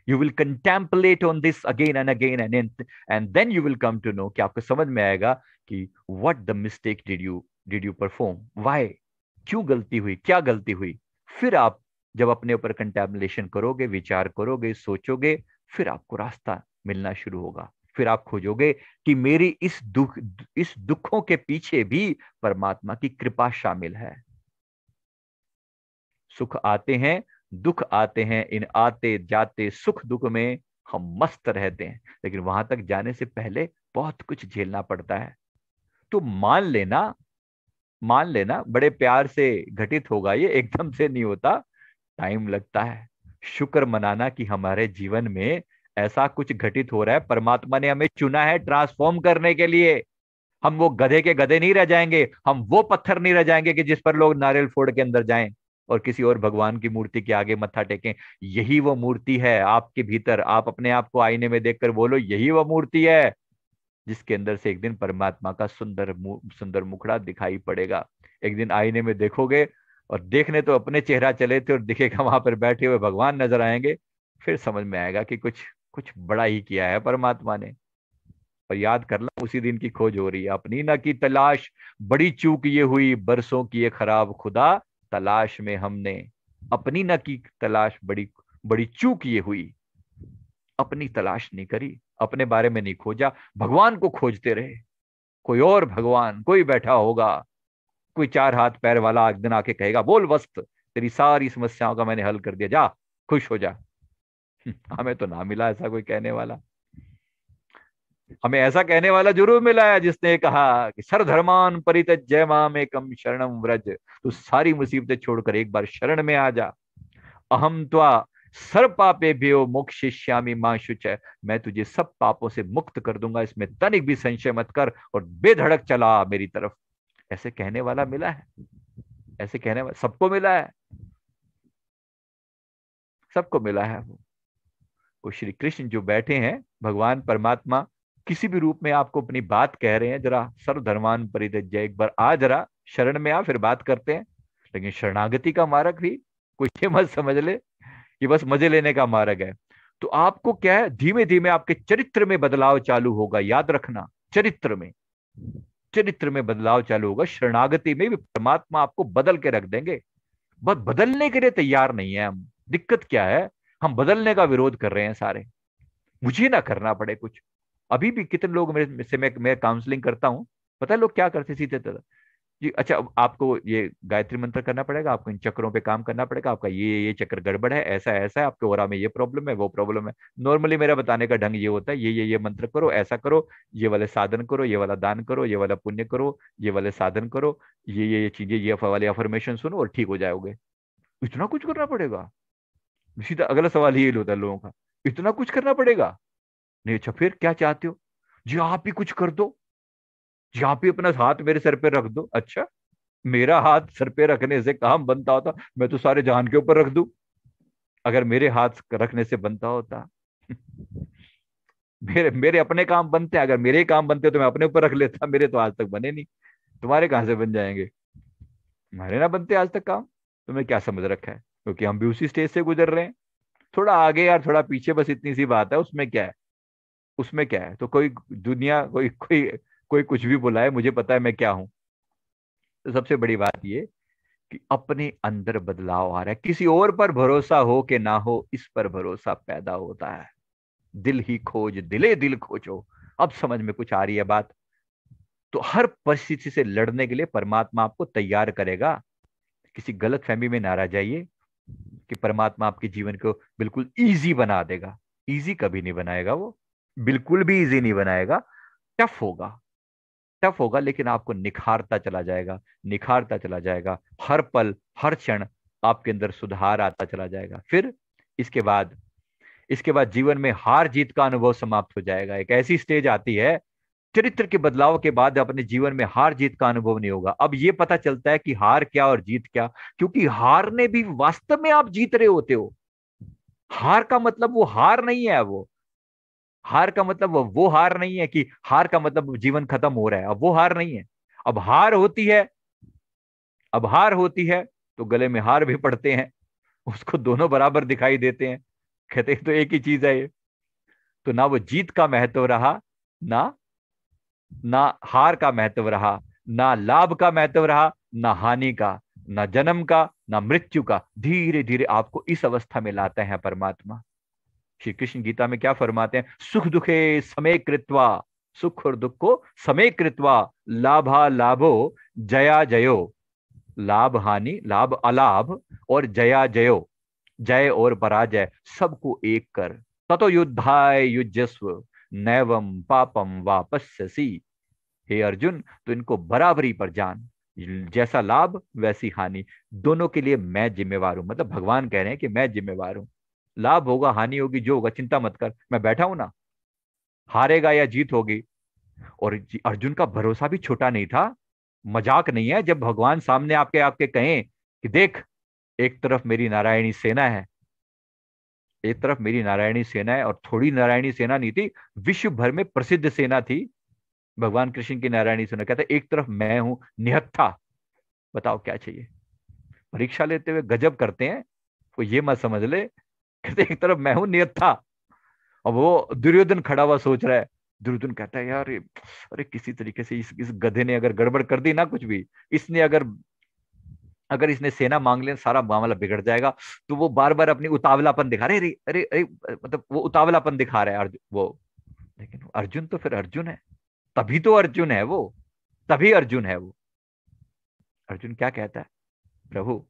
you will contemplate on this again and again and and then you will come to know कि आपको समझ में आएगा कि what the mistake did you did you perform why क्यों गलती हुई क्या गलती हुई फिर आप जब अपने ऊपर कंटेम्पलेशन करोगे विचार करोगे सोचोगे फिर आपको रास्ता मिलना शुरू होगा फिर आप खोजोगे कि मेरी इस दुख इस दुखों के पीछे भी परमात्मा की कृपा शामिल है सुख आते हैं दुख आते हैं इन आते जाते सुख दुख में हम मस्त रहते हैं लेकिन वहां तक जाने से पहले बहुत कुछ झेलना पड़ता है तो मान लेना मान लेना बड़े प्यार से घटित होगा ये एकदम से नहीं होता टाइम लगता है शुक्र मनाना कि हमारे जीवन में ऐसा कुछ घटित हो रहा है परमात्मा ने हमें चुना है ट्रांसफॉर्म करने के लिए हम वो गधे के गधे नहीं रह जाएंगे हम वो पत्थर नहीं रह जाएंगे कि जिस पर लोग नारियल फोड़ के अंदर जाएं और किसी और भगवान की मूर्ति के आगे मत्था टेकें यही वो मूर्ति है आपके भीतर आप अपने आप को आईने में देखकर बोलो यही वो मूर्ति है जिसके अंदर से एक दिन परमात्मा का सुंदर सुंदर मुखड़ा दिखाई पड़ेगा एक दिन आईने में देखोगे और देखने तो अपने चेहरा चले थे और दिखेगा वहां पर बैठे हुए भगवान नजर आएंगे फिर समझ में आएगा कि कुछ कुछ बड़ा ही किया है परमात्मा ने और याद कर लो उसी दिन की खोज हो रही है अपनी ना की तलाश बड़ी चूक ये हुई बरसों की ये खराब खुदा तलाश में हमने अपनी ना की तलाश बड़ी बड़ी चूक ये हुई अपनी तलाश नहीं करी अपने बारे में नहीं खोजा भगवान को खोजते रहे कोई और भगवान कोई बैठा होगा कोई चार हाथ पैर वाला एक दिन आके कहेगा बोल वस्त तेरी सारी समस्याओं का मैंने हल कर दिया जा खुश हो जा हमें तो ना मिला ऐसा कोई कहने वाला हमें ऐसा कहने वाला जरूर मिला है जिसने कहा कि सर धर्मान परित जय माम एकम शरणम व्रज तू तो सारी मुसीबतें छोड़कर एक बार शरण में आ जा अहम त्वा सर पापे भी हो मोक्षिष्यामी मां शुच है मैं तुझे सब पापों से मुक्त कर दूंगा इसमें तनिक भी संशय मत कर और बेधड़क चला मेरी तरफ ऐसे कहने वाला मिला है ऐसे कहने वाला सबको मिला है सबको मिला है वो वो श्री कृष्ण जो बैठे हैं भगवान परमात्मा किसी भी रूप में आपको अपनी बात कह रहे हैं जरा सर्वधर्मान परित्यज्य एक बार आ जरा शरण में आ फिर बात करते हैं लेकिन शरणागति का मार्ग भी कुछ ये मत समझ ले ये बस मजे लेने का मार्ग है तो आपको क्या है धीमे धीमे आपके चरित्र में बदलाव चालू होगा याद रखना चरित्र में चरित्र में बदलाव चालू होगा शरणागति में भी परमात्मा आपको बदल के रख देंगे बस बदलने के लिए तैयार नहीं है हम दिक्कत क्या है हम बदलने का विरोध कर रहे हैं सारे मुझे ना करना पड़े कुछ अभी भी कितने लोग मेरे से मैं मैं काउंसलिंग करता हूँ पता है लोग क्या करते सीधे तरह तो? जी अच्छा आपको ये गायत्री मंत्र करना पड़ेगा आपको इन चक्रों पे काम करना पड़ेगा आपका ये ये चक्र गड़बड़ है ऐसा ऐसा है आपके ओरा में ये प्रॉब्लम है वो प्रॉब्लम है नॉर्मली मेरा बताने का ढंग ये होता है ये ये ये मंत्र करो ऐसा करो ये वाले साधन करो ये वाला दान करो ये वाला पुण्य करो ये वाले साधन करो ये ये ये चीजें ये वाले अफर्मेशन सुनो और ठीक हो जाओगे इतना कुछ करना पड़ेगा सीधा अगला सवाल ये होता है लोगों का इतना कुछ करना पड़ेगा नहीं अच्छा फिर क्या चाहते हो जी आप ही कुछ कर दो जी आप ही अपना हाथ मेरे सर पे रख दो अच्छा मेरा हाथ सर पे रखने से काम बनता होता मैं तो सारे जहान के ऊपर रख दू अगर मेरे हाथ रखने से बनता होता मेरे मेरे अपने काम बनते हैं अगर मेरे काम बनते तो मैं अपने ऊपर रख लेता मेरे तो आज तक बने नहीं तुम्हारे कहां से बन जाएंगे हमारे ना बनते आज तक काम तुम्हें क्या समझ रखा है क्योंकि हम भी उसी स्टेज से गुजर रहे हैं थोड़ा आगे यार थोड़ा पीछे बस इतनी सी बात है उसमें क्या है उसमें क्या है तो कोई दुनिया कोई कोई कोई कुछ भी बुलाए मुझे पता है मैं क्या हूं तो सबसे बड़ी बात ये कि अपने अंदर बदलाव आ रहा है किसी और पर भरोसा हो के ना हो इस पर भरोसा पैदा होता है दिल ही खोज दिले दिल खोजो अब समझ में कुछ आ रही है बात तो हर परिस्थिति से लड़ने के लिए परमात्मा आपको तैयार करेगा किसी गलत फहमी में ना रह जाइए कि परमात्मा आपके जीवन को बिल्कुल ईजी बना देगा ईजी कभी नहीं बनाएगा वो बिल्कुल भी ईजी नहीं बनाएगा टफ होगा टफ होगा लेकिन आपको निखारता चला जाएगा निखारता चला जाएगा हर पल हर क्षण आपके अंदर सुधार आता चला जाएगा फिर इसके बाद इसके बाद जीवन में हार जीत का अनुभव समाप्त हो जाएगा एक ऐसी स्टेज आती है चरित्र के बदलाव के बाद अपने जीवन में हार जीत का अनुभव नहीं होगा अब ये पता चलता है कि हार क्या और जीत क्या क्योंकि हारने भी वास्तव में आप जीत रहे होते हो हार का मतलब वो हार नहीं है वो हार का मतलब वो हार नहीं है कि हार का मतलब जीवन खत्म हो रहा है अब वो हार नहीं है अब हार होती है अब हार होती है तो गले में हार भी पड़ते हैं उसको दोनों बराबर दिखाई देते हैं कहते हैं तो एक ही चीज है ये तो ना वो जीत का महत्व रहा ना ना हार का महत्व रहा ना लाभ का महत्व रहा ना हानि का ना जन्म का ना मृत्यु का धीरे धीरे आपको इस अवस्था में लाते हैं परमात्मा श्री कृष्ण गीता में क्या फरमाते हैं सुख दुखे समय कृत्वा सुख और दुख को समय कृत्वा लाभा लाभो जया जयो लाभ हानि लाभ अलाभ और जया जयो जय और पराजय सबको एक कर ततो युद्धाय युजस्व नैवम पापम वापस्यसी हे अर्जुन तो इनको बराबरी पर जान जैसा लाभ वैसी हानि दोनों के लिए मैं जिम्मेवार हूं मतलब भगवान कह रहे हैं कि मैं जिम्मेवार हूं लाभ होगा हानि होगी जो होगा चिंता मत कर मैं बैठा हूं ना हारेगा या जीत होगी और अर्जुन का भरोसा भी छोटा नहीं था मजाक नहीं है जब भगवान सामने आपके आपके कहें कि देख एक तरफ मेरी नारायणी सेना है एक तरफ मेरी नारायणी सेना है और थोड़ी नारायणी सेना नहीं थी विश्व भर में प्रसिद्ध सेना थी भगवान कृष्ण की नारायणी सेना कहता एक तरफ मैं हूं निहत्था बताओ क्या चाहिए परीक्षा लेते हुए गजब करते हैं वो ये मत समझ ले कहते एक तरफ मैं हूं निहत्था और वो दुर्योधन खड़ा हुआ सोच रहा है दुर्योधन कहता है यार अरे किसी तरीके से इस इस गधे ने अगर गड़बड़ कर दी ना कुछ भी इसने अगर अगर इसने सेना मांग लिया सारा मामला बिगड़ जाएगा तो वो बार बार अपनी उतावलापन दिखा रहे अरे अरे मतलब वो उतावलापन दिखा रहा है अर्जुन वो लेकिन अर्जुन तो फिर अर्जुन है तभी तो अर्जुन है वो तभी अर्जुन है वो अर्जुन क्या कहता है प्रभु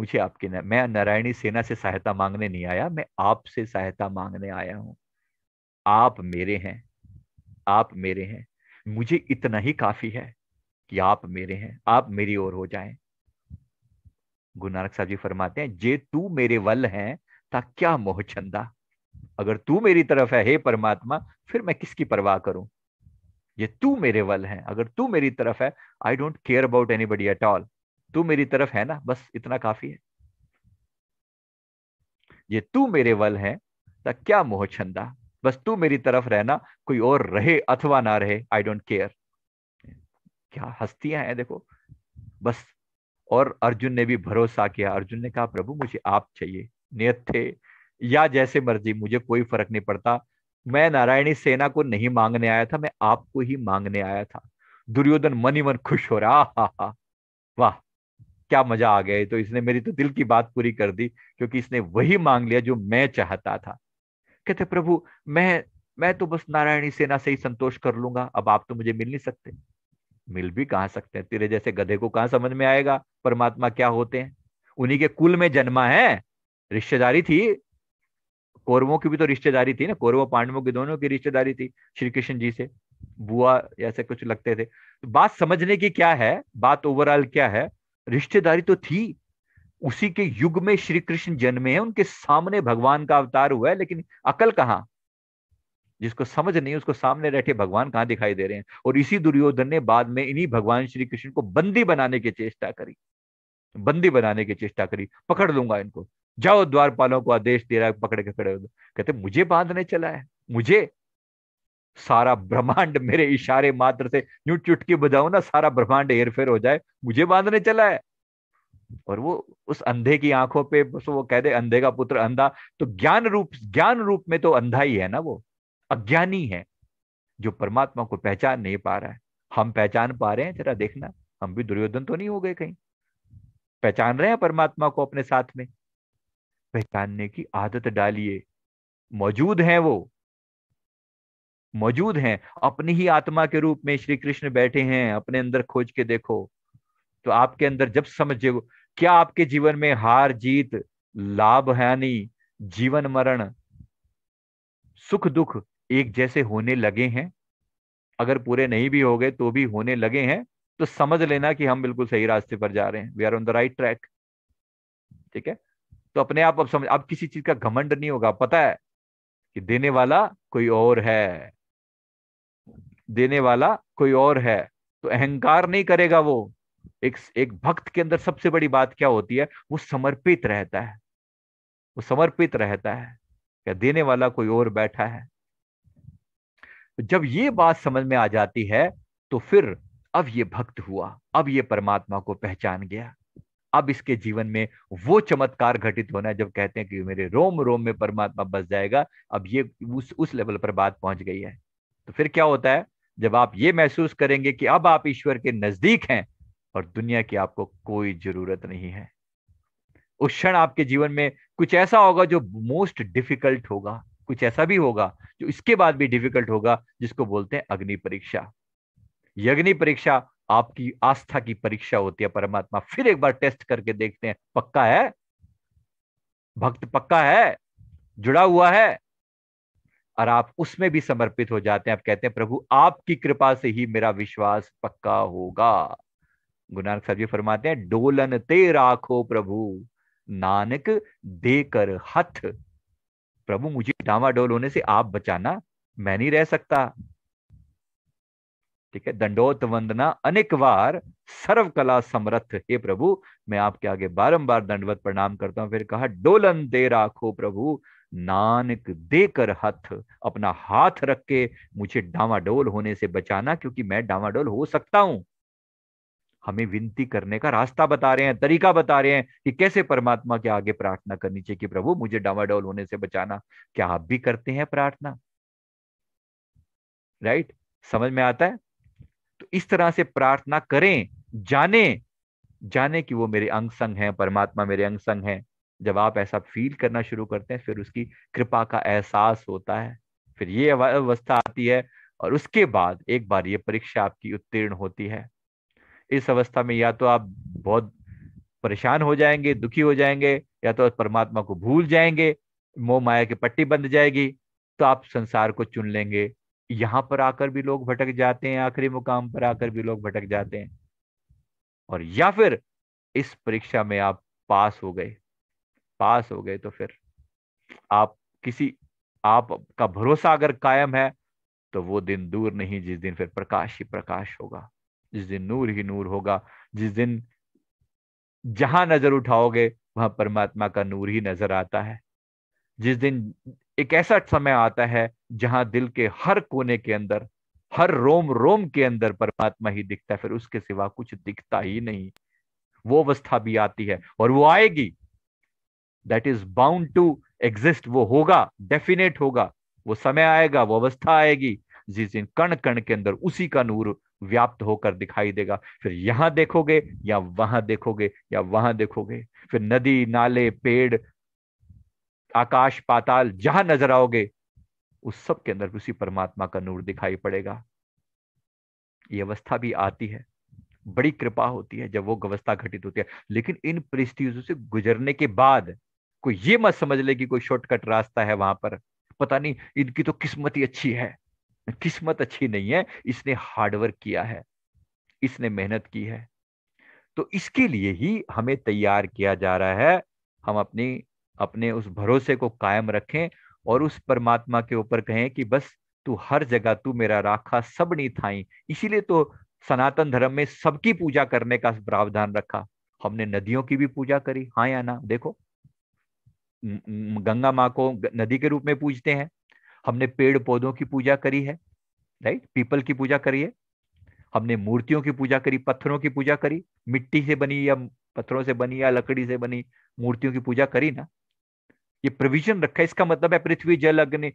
मुझे आपके न, मैं नारायणी सेना से सहायता मांगने नहीं आया मैं आपसे सहायता मांगने आया हूं आप मेरे हैं आप मेरे हैं मुझे इतना ही काफी है कि आप मेरे हैं आप मेरी ओर हो जाएं गुरु नानक साहब जी फरमाते हैं जे तू मेरे वल है ता क्या मोह छंदा अगर तू मेरी तरफ है हे परमात्मा फिर मैं किसकी परवाह करूं ये तू मेरे वल है अगर तू मेरी तरफ है I don't care about anybody at all तू मेरी तरफ है ना बस इतना काफी है ये तू मेरे वल है ता क्या मोह छंदा बस तू मेरी तरफ रहना कोई और रहे अथवा ना रहे आई डोंट केयर क्या हस्तियां हैं देखो बस और अर्जुन ने भी भरोसा किया अर्जुन ने कहा प्रभु मुझे आप चाहिए नियत थे या जैसे मर्जी मुझे कोई फर्क नहीं पड़ता मैं नारायणी सेना को नहीं मांगने आया था मैं आपको ही मांगने आया था दुर्योधन मन ही मन खुश हो रहा हा हा वाह क्या मजा आ गया तो इसने मेरी तो दिल की बात पूरी कर दी क्योंकि इसने वही मांग लिया जो मैं चाहता था कहते प्रभु मैं मैं तो बस नारायणी सेना से ही संतोष कर लूंगा अब आप तो मुझे मिल नहीं सकते मिल भी कहा सकते हैं तेरे जैसे गधे को कहा समझ में आएगा परमात्मा क्या होते हैं उन्हीं के कुल में जन्मा है रिश्तेदारी थी कौरवों की भी तो रिश्तेदारी थी ना कौरव पांडवों की दोनों की रिश्तेदारी थी श्री कृष्ण जी से बुआ ऐसे कुछ लगते थे तो बात समझने की क्या है बात ओवरऑल क्या है रिश्तेदारी तो थी उसी के युग में श्री कृष्ण जन्मे हैं उनके सामने भगवान का अवतार हुआ है लेकिन अकल कहाँ जिसको समझ नहीं उसको सामने बैठे भगवान कहाँ दिखाई दे रहे हैं और इसी दुर्योधन ने बाद में इन्हीं भगवान श्री कृष्ण को बंदी बनाने की चेष्टा करी बंदी बनाने की चेष्टा करी पकड़ लूंगा इनको जाओ द्वारपालों को आदेश दे रहा है पकड़ के खड़े कहते मुझे बांधने चला है मुझे सारा ब्रह्मांड मेरे इशारे मात्र से यूं चुटकी बजाओ ना सारा ब्रह्मांड हेरफेर हो जाए मुझे बांधने चला है और वो उस अंधे की आंखों पे बस वो कह दे अंधे का पुत्र अंधा तो ज्ञान रूप ज्ञान रूप में तो अंधा ही है ना वो अज्ञानी है जो परमात्मा को पहचान नहीं पा रहा है हम पहचान पा रहे हैं जरा देखना हम भी दुर्योधन तो नहीं हो गए कहीं पहचान रहे हैं परमात्मा को अपने साथ में पहचानने की आदत डालिए मौजूद हैं वो मौजूद हैं अपनी ही आत्मा के रूप में श्री कृष्ण बैठे हैं अपने अंदर खोज के देखो तो आपके अंदर जब समझे क्या आपके जीवन में हार जीत लाभ हानि जीवन मरण सुख दुख एक जैसे होने लगे हैं अगर पूरे नहीं भी हो गए तो भी होने लगे हैं तो समझ लेना कि हम बिल्कुल सही रास्ते पर जा रहे हैं we are on the right track ठीक है तो अपने आप अब समझ अब किसी चीज का घमंड नहीं होगा पता है कि देने वाला कोई और है देने वाला कोई और है तो अहंकार नहीं करेगा वो एक एक भक्त के अंदर सबसे बड़ी बात क्या होती है वो समर्पित रहता है वो समर्पित रहता है क्या देने वाला कोई और बैठा है तो जब ये बात समझ में आ जाती है तो फिर अब ये भक्त हुआ अब ये परमात्मा को पहचान गया अब इसके जीवन में वो चमत्कार घटित होना है जब कहते हैं कि मेरे रोम रोम में परमात्मा बस जाएगा अब ये उस उस लेवल पर बात पहुंच गई है तो फिर क्या होता है जब आप ये महसूस करेंगे कि अब आप ईश्वर के नजदीक हैं और दुनिया की आपको कोई जरूरत नहीं है उस क्षण आपके जीवन में कुछ ऐसा होगा जो मोस्ट डिफिकल्ट होगा कुछ ऐसा भी होगा जो इसके बाद भी डिफिकल्ट होगा जिसको बोलते हैं अग्नि परीक्षा यग्नि परीक्षा आपकी आस्था की परीक्षा होती है परमात्मा फिर एक बार टेस्ट करके देखते हैं पक्का है भक्त पक्का है जुड़ा हुआ है और आप उसमें भी समर्पित हो जाते हैं आप कहते हैं प्रभु आपकी कृपा से ही मेरा विश्वास पक्का होगा गुरु नानक साहब जी फरमाते हैं डोलन ते राखो प्रभु नानक देकर हथ प्रभु मुझे डामाडोल होने से आप बचाना मैं नहीं रह सकता ठीक है दंडोत वंदना अनेक बार सर्व कला समर्थ हे प्रभु मैं आपके आगे बारंबार दंडवत प्रणाम करता हूं फिर कहा डोलन दे राखो प्रभु नानक देकर हथ अपना हाथ रख के मुझे डामाडोल होने से बचाना क्योंकि मैं डामाडोल हो सकता हूं हमें विनती करने का रास्ता बता रहे हैं तरीका बता रहे हैं कि कैसे परमात्मा के आगे प्रार्थना करनी चाहिए कि प्रभु मुझे डावाडोल होने से बचाना क्या आप भी करते हैं प्रार्थना राइट समझ में आता है तो इस तरह से प्रार्थना करें जाने जाने कि वो मेरे अंग संग है परमात्मा मेरे अंग संग है जब आप ऐसा फील करना शुरू करते हैं फिर उसकी कृपा का एहसास होता है फिर ये अवस्था आती है और उसके बाद एक बार ये परीक्षा आपकी उत्तीर्ण होती है इस अवस्था में या तो आप बहुत परेशान हो जाएंगे दुखी हो जाएंगे या तो परमात्मा को भूल जाएंगे मोह माया की पट्टी बंध जाएगी तो आप संसार को चुन लेंगे यहां पर आकर भी लोग भटक जाते हैं आखिरी मुकाम पर आकर भी लोग भटक जाते हैं और या फिर इस परीक्षा में आप पास हो गए पास हो गए तो फिर आप किसी आप का भरोसा अगर कायम है तो वो दिन दूर नहीं जिस दिन फिर प्रकाश ही प्रकाश होगा जिस दिन नूर ही नूर होगा जिस दिन जहां नजर उठाओगे वहां परमात्मा का नूर ही नजर आता है जिस दिन एक ऐसा समय आता है जहां दिल के हर कोने के अंदर हर रोम रोम के अंदर परमात्मा ही दिखता है फिर उसके सिवा कुछ दिखता ही नहीं वो अवस्था भी आती है और वो आएगी that is bound to exist वो होगा डेफिनेट होगा वो समय आएगा वो अवस्था आएगी जिस दिन कण कण के अंदर उसी का नूर व्याप्त होकर दिखाई देगा फिर यहां देखोगे या वहां देखोगे या वहां देखोगे फिर नदी नाले पेड़ आकाश पाताल जहां नजर आओगे उस सब के अंदर उसी परमात्मा का नूर दिखाई पड़ेगा ये अवस्था भी आती है बड़ी कृपा होती है जब वो अवस्था घटित होती है लेकिन इन परिस्थितियों से गुजरने के बाद कोई ये मत समझ ले कि कोई शॉर्टकट रास्ता है वहां पर पता नहीं इनकी तो किस्मत ही अच्छी है किस्मत अच्छी नहीं है इसने हार्डवर्क किया है इसने मेहनत की है तो इसके लिए ही हमें तैयार किया जा रहा है हम अपनी अपने उस भरोसे को कायम रखें और उस परमात्मा के ऊपर कहें कि बस तू हर जगह तू मेरा राखा सब नहीं थाई इसीलिए तो सनातन धर्म में सबकी पूजा करने का प्रावधान रखा हमने नदियों की भी पूजा करी हाँ या ना देखो गंगा माँ को नदी के रूप में पूजते हैं हमने पेड़ पौधों की पूजा करी है राइट पीपल की पूजा करी है हमने मूर्तियों की पूजा करी पत्थरों की पूजा करी मिट्टी से बनी या पत्थरों से बनी या लकड़ी से बनी मूर्तियों की पूजा करी ना ये प्रोविजन रखा है इसका मतलब है पृथ्वी जल अग्नि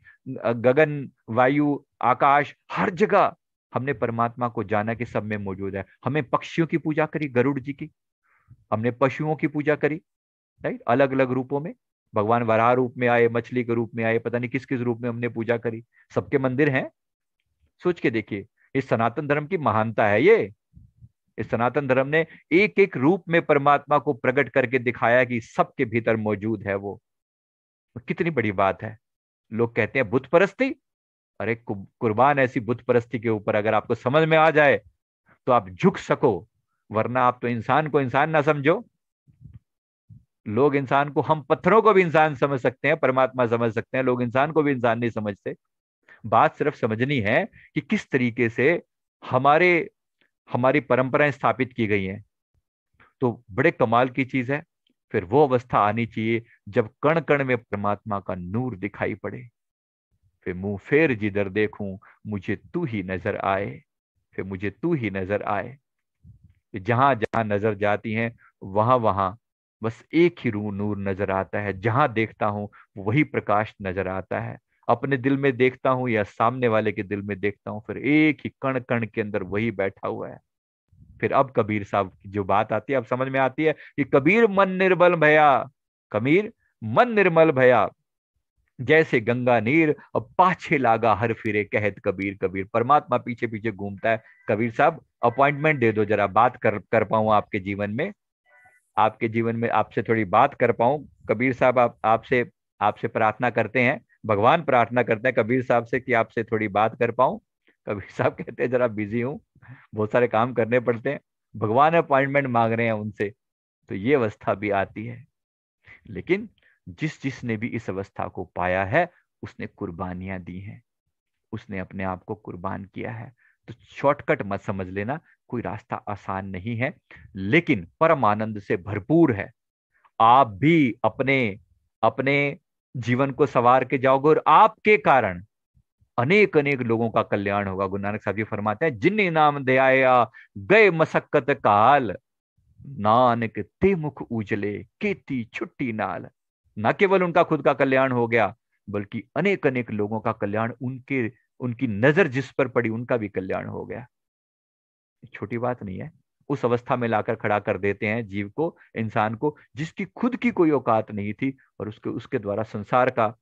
गगन वायु आकाश हर जगह हमने परमात्मा को जाना कि सब में मौजूद है हमें पक्षियों की पूजा करी गरुड़ जी की हमने पशुओं की पूजा करी राइट अलग अलग रूपों में भगवान वराह रूप में आए मछली के रूप में आए पता नहीं किस किस रूप में हमने पूजा करी सबके मंदिर हैं सोच के देखिए इस सनातन धर्म की महानता है ये इस सनातन धर्म ने एक एक रूप में परमात्मा को प्रकट करके दिखाया कि सबके भीतर मौजूद है वो कितनी बड़ी बात है लोग कहते हैं बुत परस्ती अरे कुर्बान ऐसी बुत परस्ती के ऊपर अगर आपको समझ में आ जाए तो आप झुक सको वरना आप तो इंसान को इंसान ना समझो लोग इंसान को हम पत्थरों को भी इंसान समझ सकते हैं परमात्मा समझ सकते हैं लोग इंसान को भी इंसान नहीं समझते बात सिर्फ समझनी है कि किस तरीके से हमारे हमारी परंपराएं स्थापित की गई हैं तो बड़े कमाल की चीज है फिर वो अवस्था आनी चाहिए जब कण कण में परमात्मा का नूर दिखाई पड़े फिर मुंह फेर जिधर देखूं मुझे तू ही नजर आए फिर मुझे तू ही नजर आए जहां जहां नजर जाती है वहां वहां बस एक ही रू नूर नजर आता है जहां देखता हूं वही प्रकाश नजर आता है अपने दिल में देखता हूं या सामने वाले के दिल में देखता हूं फिर एक ही कण कण के अंदर वही बैठा हुआ है फिर अब कबीर साहब की जो बात आती है अब समझ में आती है कि कबीर मन निर्बल भया कबीर मन निर्मल भया जैसे गंगा नीर अब पाछे लागा हर फिरे कहत कबीर कबीर परमात्मा पीछे पीछे घूमता है कबीर साहब अपॉइंटमेंट दे दो जरा बात कर कर पाऊं आपके जीवन में आपके जीवन में आपसे थोड़ी बात कर पाऊं कबीर साहब आप आपसे आपसे प्रार्थना करते हैं भगवान प्रार्थना करते हैं कबीर साहब से कि आपसे थोड़ी बात कर पाऊं कबीर साहब कहते हैं जरा बिजी हूं बहुत सारे काम करने पड़ते हैं भगवान अपॉइंटमेंट मांग रहे हैं उनसे तो ये अवस्था भी आती है लेकिन जिस जिसने भी इस अवस्था को पाया है उसने कुर्बानियां दी हैं उसने अपने आप को कुर्बान किया है तो शॉर्टकट मत समझ लेना कोई रास्ता आसान नहीं है लेकिन परमानंद से भरपूर है आप भी अपने अपने जीवन को सवार के जाओगे और आपके कारण अनेक अनेक लोगों का कल्याण होगा गुरु नानक साहब जी फरमाते हैं जिन नाम दयाया गए मसक्कत काल नानक ते मुख उजले केती छुट्टी नाल न केवल उनका खुद का कल्याण हो गया बल्कि अनेक अनेक लोगों का कल्याण उनके उनकी नजर जिस पर पड़ी उनका भी कल्याण हो गया छोटी बात नहीं है उस अवस्था में लाकर खड़ा कर देते हैं जीव को इंसान को जिसकी खुद की कोई औकात नहीं थी और उसके उसके द्वारा संसार का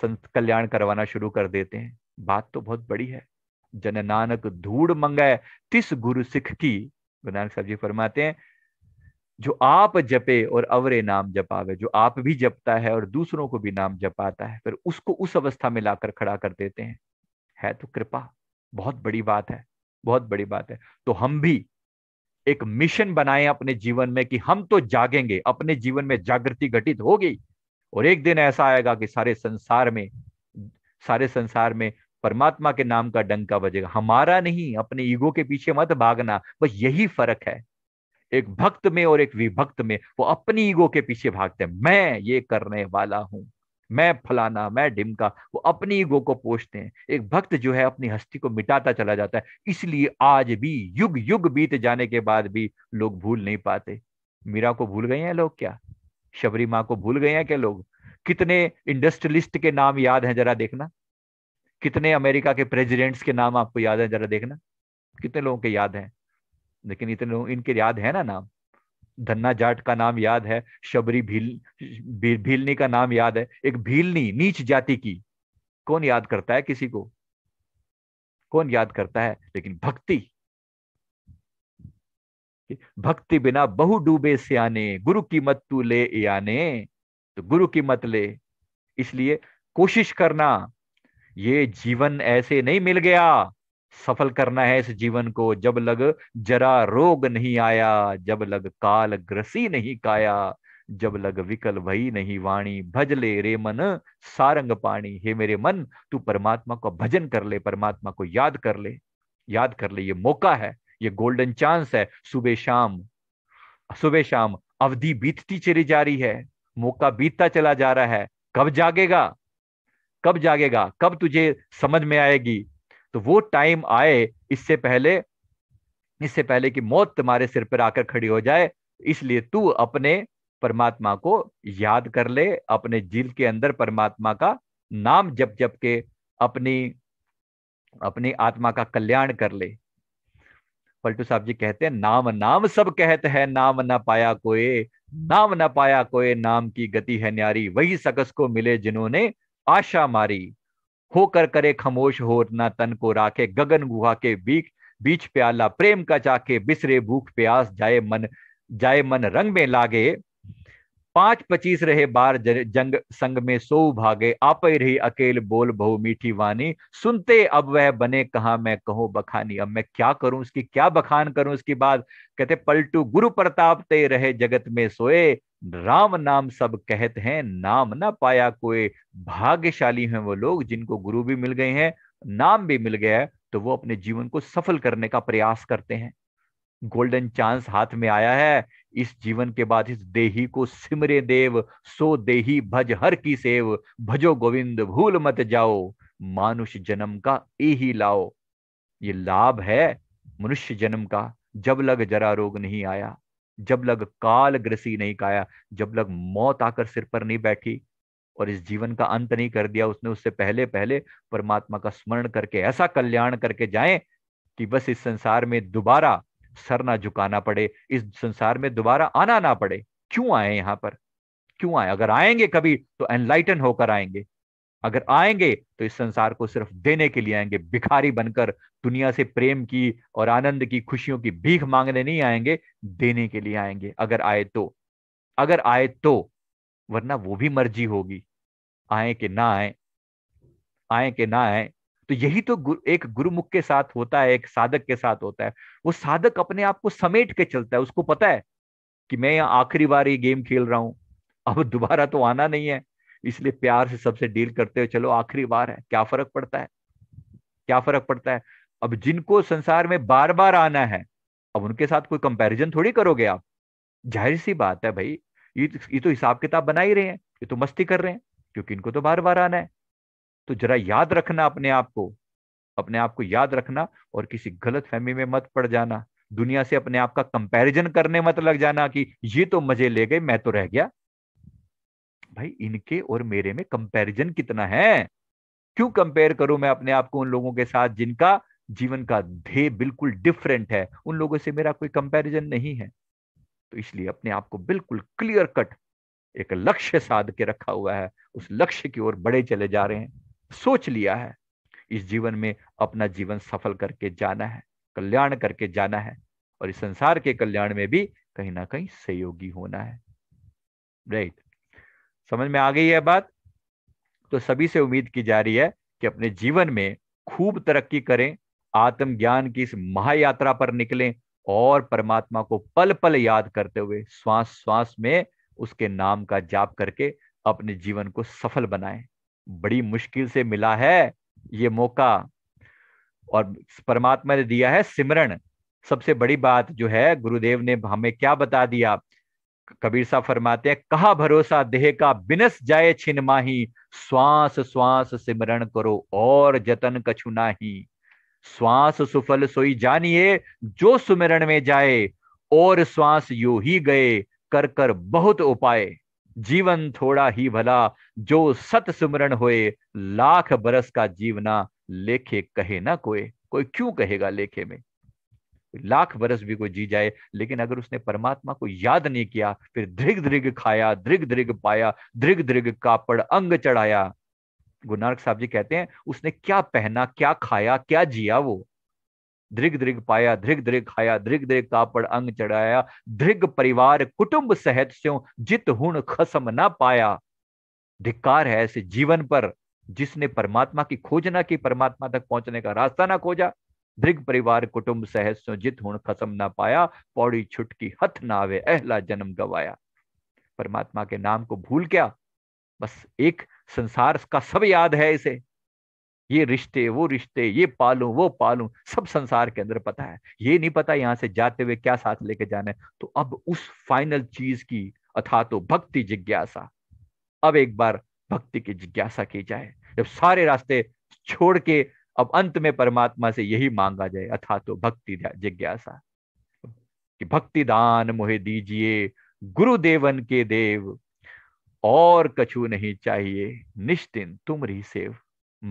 संस कल्याण करवाना शुरू कर देते हैं बात तो बहुत बड़ी है जन नानक धूड़ मंगाए तिस गुरु सिख की गुरु नानक साहब जी फरमाते हैं जो आप जपे और अवरे नाम जपावे जो आप भी जपता है और दूसरों को भी नाम जपाता है फिर उसको उस अवस्था में लाकर खड़ा कर देते हैं है तो कृपा बहुत बड़ी बात है बहुत बड़ी बात है तो हम भी एक मिशन बनाए अपने जीवन में कि हम तो जागेंगे अपने जीवन में जागृति घटित होगी और एक दिन ऐसा आएगा कि सारे संसार में सारे संसार में परमात्मा के नाम का डंका बजेगा हमारा नहीं अपने ईगो के पीछे मत भागना बस यही फर्क है एक भक्त में और एक विभक्त में वो अपनी ईगो के पीछे भागते हैं मैं ये करने वाला हूं मैं फलाना मैं ढिमका वो अपनी ईगो को पोषते हैं एक भक्त जो है अपनी हस्ती को मिटाता चला जाता है इसलिए आज भी युग युग बीत जाने के बाद भी लोग भूल नहीं पाते मीरा को भूल गए हैं लोग क्या शबरी माँ को भूल गए हैं क्या लोग कितने इंडस्ट्रियलिस्ट के नाम याद हैं जरा देखना कितने अमेरिका के प्रेसिडेंट्स के नाम आपको याद है जरा देखना कितने लोगों के याद हैं लेकिन इतने लोग इनके याद है ना नाम धन्ना जाट का नाम याद है शबरी भील भी, भीलनी का नाम याद है एक भीलनी नीच जाति की कौन याद करता है किसी को कौन याद करता है लेकिन भक्ति भक्ति बिना बहु डूबे सियाने गुरु की मत तू ले आने तो गुरु की मत ले इसलिए कोशिश करना ये जीवन ऐसे नहीं मिल गया सफल करना है इस जीवन को जब लग जरा रोग नहीं आया जब लग काल ग्रसी नहीं काया जब लग विकल भई नहीं वाणी भज ले रे मन सारंग पाणी हे मेरे मन तू परमात्मा को भजन कर ले परमात्मा को याद कर ले याद कर ले ये मौका है ये गोल्डन चांस है सुबह शाम सुबह शाम अवधि बीतती चली जा रही है मौका बीतता चला जा रहा है कब जागेगा कब जागेगा कब तुझे समझ में आएगी तो वो टाइम आए इससे पहले इससे पहले कि मौत तुम्हारे सिर पर आकर खड़ी हो जाए इसलिए तू अपने परमात्मा को याद कर ले अपने जीव के अंदर परमात्मा का नाम जप जप के अपनी अपनी आत्मा का कल्याण कर ले पलटू साहब जी कहते हैं नाम नाम सब कहते हैं नाम ना पाया कोई नाम ना पाया कोई नाम की गति है न्यारी वही सकस को मिले जिन्होंने आशा मारी होकर करे खमोश हो न तन को राखे गगन गुहा के बीच बीच प्याला प्रेम का चाके बिसरे भूख प्यास जाए मन जाए मन रंग में लागे पांच पचीस रहे बार जंग संग में सो भागे आप रही अकेल बोल बहु मीठी वानी सुनते अब वह बने कहा मैं कहूं बखानी अब मैं क्या करूं उसकी क्या बखान करूं उसकी बात कहते पलटू गुरु प्रताप ते रहे जगत में सोए राम नाम सब कहते हैं नाम ना पाया कोई भाग्यशाली हैं वो लोग जिनको गुरु भी मिल गए हैं नाम भी मिल गया है तो वो अपने जीवन को सफल करने का प्रयास करते हैं गोल्डन चांस हाथ में आया है इस जीवन के बाद इस देही को सिमरे देव सो देही भज हर की सेव भजो गोविंद भूल मत जाओ मानुष जन्म का यही लाओ ये लाभ है मनुष्य जन्म का जब लग जरा रोग नहीं आया जब लग काल ग्रसी नहीं काया जब लग मौत आकर सिर पर नहीं बैठी और इस जीवन का अंत नहीं कर दिया उसने उससे पहले पहले परमात्मा का स्मरण करके ऐसा कल्याण करके जाए कि बस इस संसार में दोबारा सर ना झुकाना पड़े इस संसार में दोबारा आना ना पड़े क्यों आए यहां पर क्यों आए अगर आएंगे कभी तो एनलाइटन होकर आएंगे अगर आएंगे तो इस संसार को सिर्फ देने के लिए आएंगे भिखारी बनकर दुनिया से प्रेम की और आनंद की खुशियों की भीख मांगने नहीं आएंगे देने के लिए आएंगे अगर आए तो अगर आए तो वरना वो भी मर्जी होगी आए कि ना आए आए कि ना आए तो यही तो गुर, एक गुरुमुख के साथ होता है एक साधक के साथ होता है वो साधक अपने आप को समेट के चलता है उसको पता है कि मैं यहाँ आखिरी बार ये गेम खेल रहा हूं अब दोबारा तो आना नहीं है इसलिए प्यार से सबसे डील करते हुए चलो आखिरी बार है क्या फर्क पड़ता है क्या फर्क पड़ता है अब जिनको संसार में बार बार आना है अब उनके साथ कोई कंपैरिजन थोड़ी करोगे आप जाहिर सी बात है भाई ये ये तो हिसाब किताब बना ही रहे हैं ये तो मस्ती कर रहे हैं क्योंकि इनको तो बार बार आना है तो जरा याद रखना अपने आप को अपने आप को याद रखना और किसी गलत फहमी में मत पड़ जाना दुनिया से अपने आप का कंपैरिजन करने मत लग जाना कि ये तो मजे ले गए मैं तो रह गया भाई इनके और मेरे में कंपैरिजन कितना है क्यों कंपेयर करूं मैं अपने आप को उन लोगों के साथ जिनका जीवन का ध्येय बिल्कुल डिफरेंट है उन लोगों से मेरा कोई कंपैरिजन नहीं है तो इसलिए अपने आप को बिल्कुल क्लियर कट एक लक्ष्य साध के रखा हुआ है उस लक्ष्य की ओर बड़े चले जा रहे हैं सोच लिया है इस जीवन में अपना जीवन सफल करके जाना है कल्याण करके जाना है और इस संसार के कल्याण में भी कहीं ना कहीं सहयोगी होना है राइट समझ में आ गई है बात तो सभी से उम्मीद की जा रही है कि अपने जीवन में खूब तरक्की करें आत्मज्ञान की इस महायात्रा पर निकलें और परमात्मा को पल पल याद करते हुए श्वास श्वास में उसके नाम का जाप करके अपने जीवन को सफल बनाएं बड़ी मुश्किल से मिला है ये मौका और परमात्मा ने दिया है सिमरण सबसे बड़ी बात जो है गुरुदेव ने हमें क्या बता दिया कबीर साहब फरमाते हैं कहा भरोसा देह का बिनस जाए छिन माही श्वास श्वास सिमरण करो और जतन कछु नाही श्वास सुफल सोई जानिए जो सुमिरण में जाए और श्वास यो ही गए कर कर बहुत उपाय जीवन थोड़ा ही भला जो सत सुमरण होए लाख बरस का जीवना लेखे कहे ना कोई कोई क्यों कहेगा लेखे में लाख बरस भी कोई जी जाए लेकिन अगर उसने परमात्मा को याद नहीं किया फिर दृग दृग खाया दृग दृग पाया दृग दृग कापड़ अंग चढ़ाया गुरु नानक साहब जी कहते हैं उसने क्या पहना क्या खाया क्या जिया वो दृग दृग पाया दृग दृग खाया दृग दृग कापड़ अंग चढ़ाया दृग परिवार कुटुंब सहित से जित हुण खसम ना पाया धिकार है ऐसे जीवन पर जिसने परमात्मा की खोजना की परमात्मा तक पहुंचने का रास्ता ना खोजा दृग परिवार कुटुंब सहसो जित हुण खसम ना पाया पौड़ी छुटकी हथ ना आवे अहला जन्म गवाया परमात्मा के नाम को भूल क्या बस एक संसार का सब याद है इसे ये रिश्ते वो रिश्ते ये पालू वो पालू सब संसार के अंदर पता है ये नहीं पता यहां से जाते हुए क्या साथ लेके जाना है तो अब उस फाइनल चीज की अथा तो भक्ति जिज्ञासा अब एक बार भक्ति की जिज्ञासा की जाए जब सारे रास्ते छोड़ के अब अंत में परमात्मा से यही मांगा जाए अथा तो भक्ति जिज्ञासा कि भक्ति दान मुहे दीजिए गुरुदेवन के देव और कछु नहीं चाहिए निश्चिन तुम रही सेव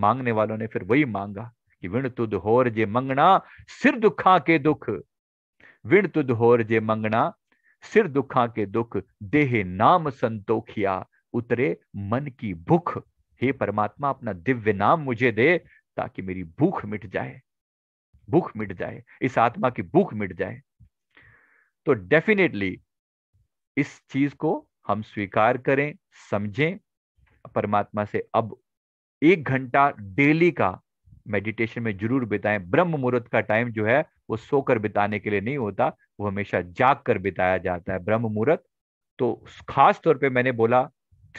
मांगने वालों ने फिर वही मांगा कि विण तुद होर जे मंगना सिर दुखा के दुख विण तुद होर जे मंगना सिर दुखा के दुख देह नाम संतोखिया उतरे मन की भूख हे परमात्मा अपना दिव्य नाम मुझे दे ताकि मेरी भूख मिट जाए भूख मिट जाए इस आत्मा की भूख मिट जाए तो डेफिनेटली इस चीज को हम स्वीकार करें समझें परमात्मा से अब एक घंटा डेली का मेडिटेशन में जरूर बिताएं ब्रह्म मुहूर्त का टाइम जो है वो सोकर बिताने के लिए नहीं होता वो हमेशा जाग कर बिताया जाता है ब्रह्म मुहूर्त तो खास तौर पे मैंने बोला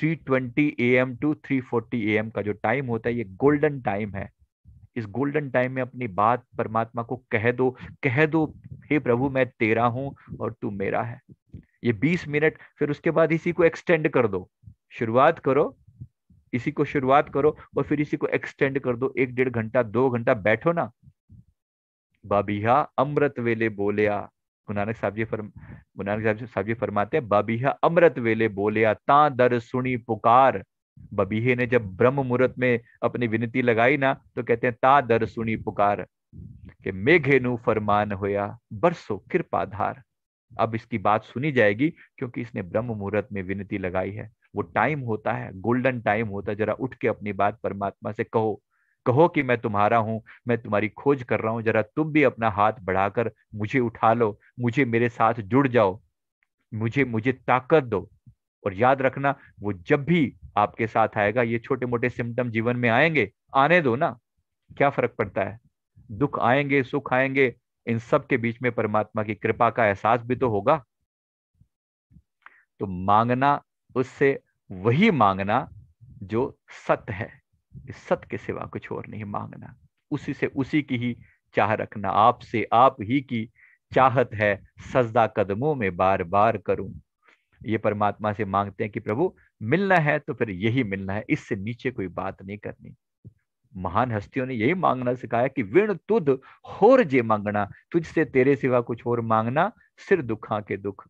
3:20 एम टू 3:40 एम का जो टाइम होता है ये गोल्डन टाइम है इस गोल्डन टाइम में अपनी बात परमात्मा को कह दो कह दो हे प्रभु मैं तेरा हूं और तू मेरा है ये बीस मिनट फिर उसके बाद इसी को एक्सटेंड कर दो शुरुआत करो इसी को शुरुआत करो और फिर इसी को एक्सटेंड कर दो एक डेढ़ घंटा दो घंटा बैठो ना बाबीहा अमृत वेले बोलिया गुरु नानक साहब जी फरम गुरु नानक साहब जी फरमाते हैं बाबीहा अमृत वेले बोलिया ता दर सुनी पुकार बबीहे ने जब ब्रह्म मुहूर्त में अपनी विनती लगाई ना तो कहते हैं ता दर सुनी पुकार कि मेघेनु फरमान होया बरसो कृपा धार अब इसकी बात सुनी जाएगी क्योंकि इसने ब्रह्म मुहूर्त में विनती लगाई है वो टाइम होता है गोल्डन टाइम होता है जरा उठ के अपनी बात परमात्मा से कहो कहो कि मैं तुम्हारा हूं मैं तुम्हारी खोज कर रहा हूं जरा तुम भी अपना हाथ बढ़ाकर मुझे उठा लो मुझे मेरे साथ जुड़ जाओ मुझे मुझे ताकत दो और याद रखना वो जब भी आपके साथ आएगा ये छोटे मोटे सिम्टम जीवन में आएंगे आने दो ना क्या फर्क पड़ता है दुख आएंगे सुख आएंगे इन सब के बीच में परमात्मा की कृपा का एहसास भी तो होगा तो मांगना उससे वही मांगना जो सत्य है सत्य के सिवा कुछ और नहीं मांगना उसी से उसी की ही चाह रखना आपसे आप ही की चाहत है सजदा कदमों में बार बार करूं ये परमात्मा से मांगते हैं कि प्रभु मिलना है तो फिर यही मिलना है इससे नीचे कोई बात नहीं करनी महान हस्तियों ने यही मांगना सिखाया कि विण तुद होर जे मांगना तुझसे तेरे सिवा कुछ और मांगना सिर दुखा के दुख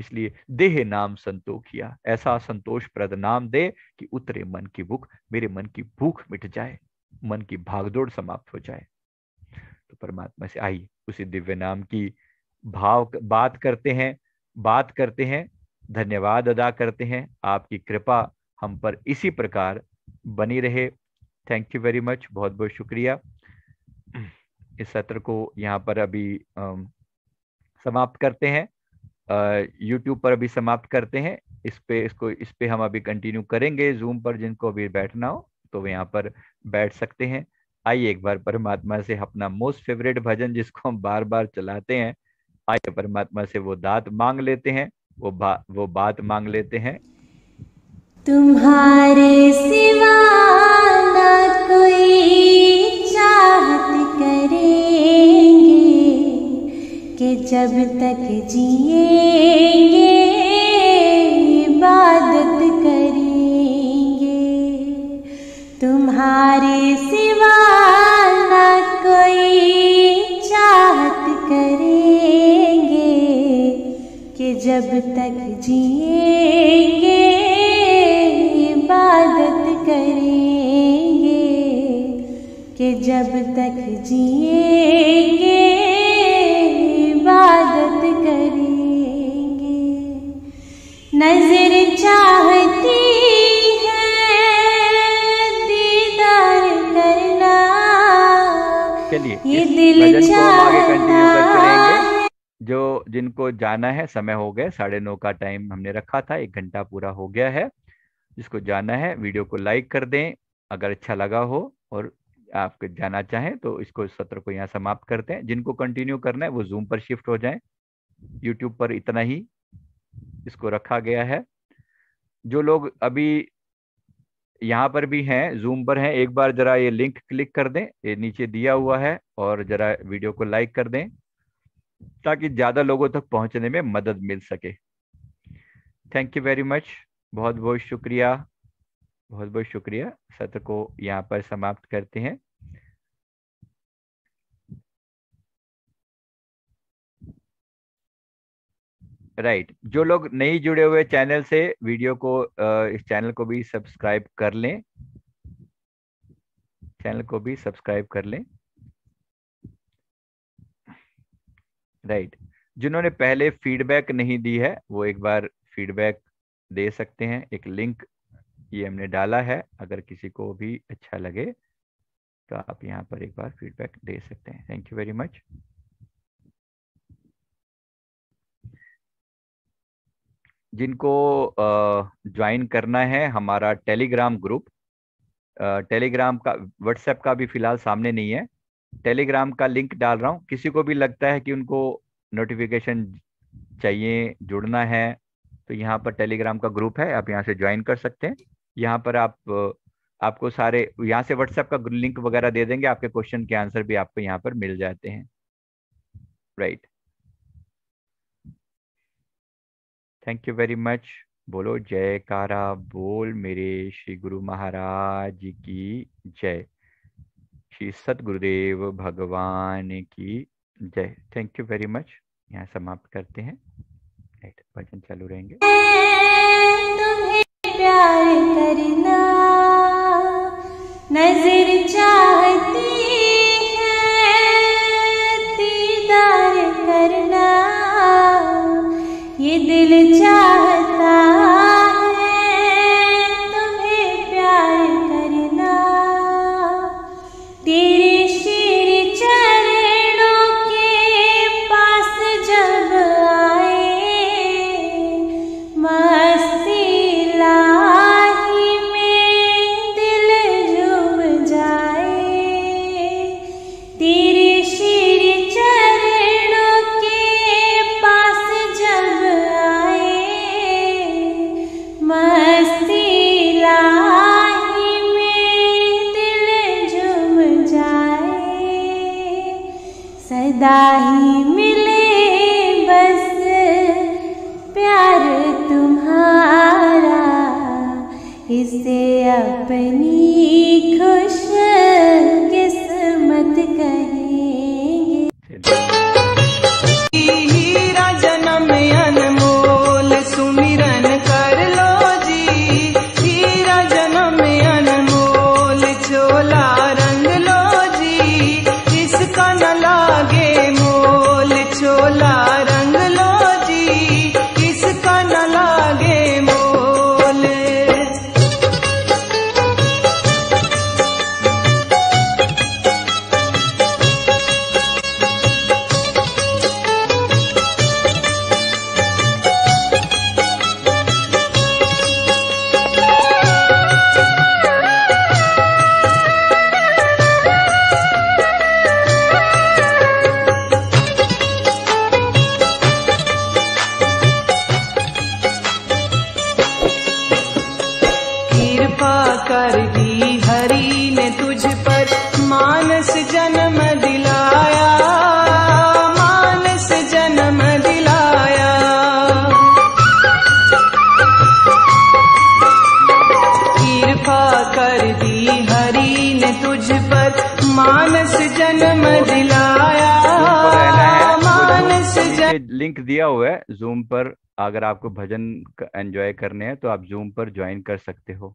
इसलिए देह नाम संतोखिया ऐसा संतोष प्रद नाम दे कि उतरे मन की भूख मेरे मन की भूख मिट जाए मन की भागदौड़ समाप्त हो जाए तो परमात्मा से आइए उसी दिव्य नाम की भाव बात करते हैं बात करते हैं धन्यवाद अदा करते हैं आपकी कृपा हम पर इसी प्रकार बनी रहे थैंक यू वेरी मच बहुत बहुत शुक्रिया इस सत्र को यहाँ पर अभी समाप्त करते हैं यूट्यूब पर अभी समाप्त करते हैं इस पे इसको इस पे हम अभी कंटिन्यू करेंगे जूम पर जिनको अभी बैठना हो तो वे यहाँ पर बैठ सकते हैं आइए एक बार परमात्मा से अपना मोस्ट फेवरेट भजन जिसको हम बार बार चलाते हैं आइए परमात्मा से वो दात मांग लेते हैं वो बा, वो बात मांग लेते हैं तुम्हारे सिवा ना कोई चाहत करेंगे कि जब तक जिए जाना है समय हो गया साढ़े नौ का टाइम हमने रखा था एक घंटा पूरा हो गया है जिसको जाना है वीडियो को लाइक कर दें अगर अच्छा लगा हो और आप जाना चाहें तो इसको इस सत्र को यहाँ समाप्त करते हैं जिनको कंटिन्यू करना है वो जूम पर शिफ्ट हो जाए यूट्यूब पर इतना ही इसको रखा गया है जो लोग अभी यहाँ पर भी हैं जूम पर हैं एक बार जरा ये लिंक क्लिक कर दें ये नीचे दिया हुआ है और जरा वीडियो को लाइक कर दें ताकि ज़्यादा लोगों तक पहुंचने में मदद मिल सके थैंक यू वेरी मच बहुत बहुत शुक्रिया बहुत बहुत शुक्रिया सत्र को यहाँ पर समाप्त करते हैं राइट right. जो लोग नहीं जुड़े हुए चैनल से वीडियो को इस चैनल को भी सब्सक्राइब कर लें चैनल को भी सब्सक्राइब कर लें राइट जिन्होंने पहले फीडबैक नहीं दी है वो एक बार फीडबैक दे सकते हैं एक लिंक ये हमने डाला है अगर किसी को भी अच्छा लगे तो आप यहाँ पर एक बार फीडबैक दे सकते हैं थैंक यू वेरी मच जिनको ज्वाइन करना है हमारा टेलीग्राम ग्रुप टेलीग्राम का व्हाट्सएप का भी फिलहाल सामने नहीं है टेलीग्राम का लिंक डाल रहा हूँ किसी को भी लगता है कि उनको नोटिफिकेशन चाहिए जुड़ना है तो यहाँ पर टेलीग्राम का ग्रुप है आप यहाँ से ज्वाइन कर सकते हैं यहाँ पर आप आपको सारे यहाँ से व्हाट्सएप का लिंक वगैरह दे देंगे आपके क्वेश्चन के आंसर भी आपको यहाँ पर मिल जाते हैं right thank you very much बोलो जयकारा बोल मेरे श्री गुरु महाराज की जय श्री सदगुरुदेव भगवान की जय थैंक यू वेरी मच यहाँ समाप्त करते हैं भजन चालू रहेंगे प्यार करना नजर चाहती है दीदार करना ये दिल चाहती सदा ही मिले बस प्यार तुम्हारा इसे अपनी जूम पर ज्वाइन कर सकते हो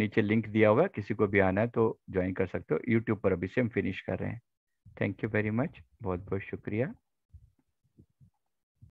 नीचे लिंक दिया हुआ है किसी को भी आना है तो ज्वाइन कर सकते हो यूट्यूब पर अभी से हम फिनिश कर रहे हैं थैंक यू वेरी मच बहुत बहुत शुक्रिया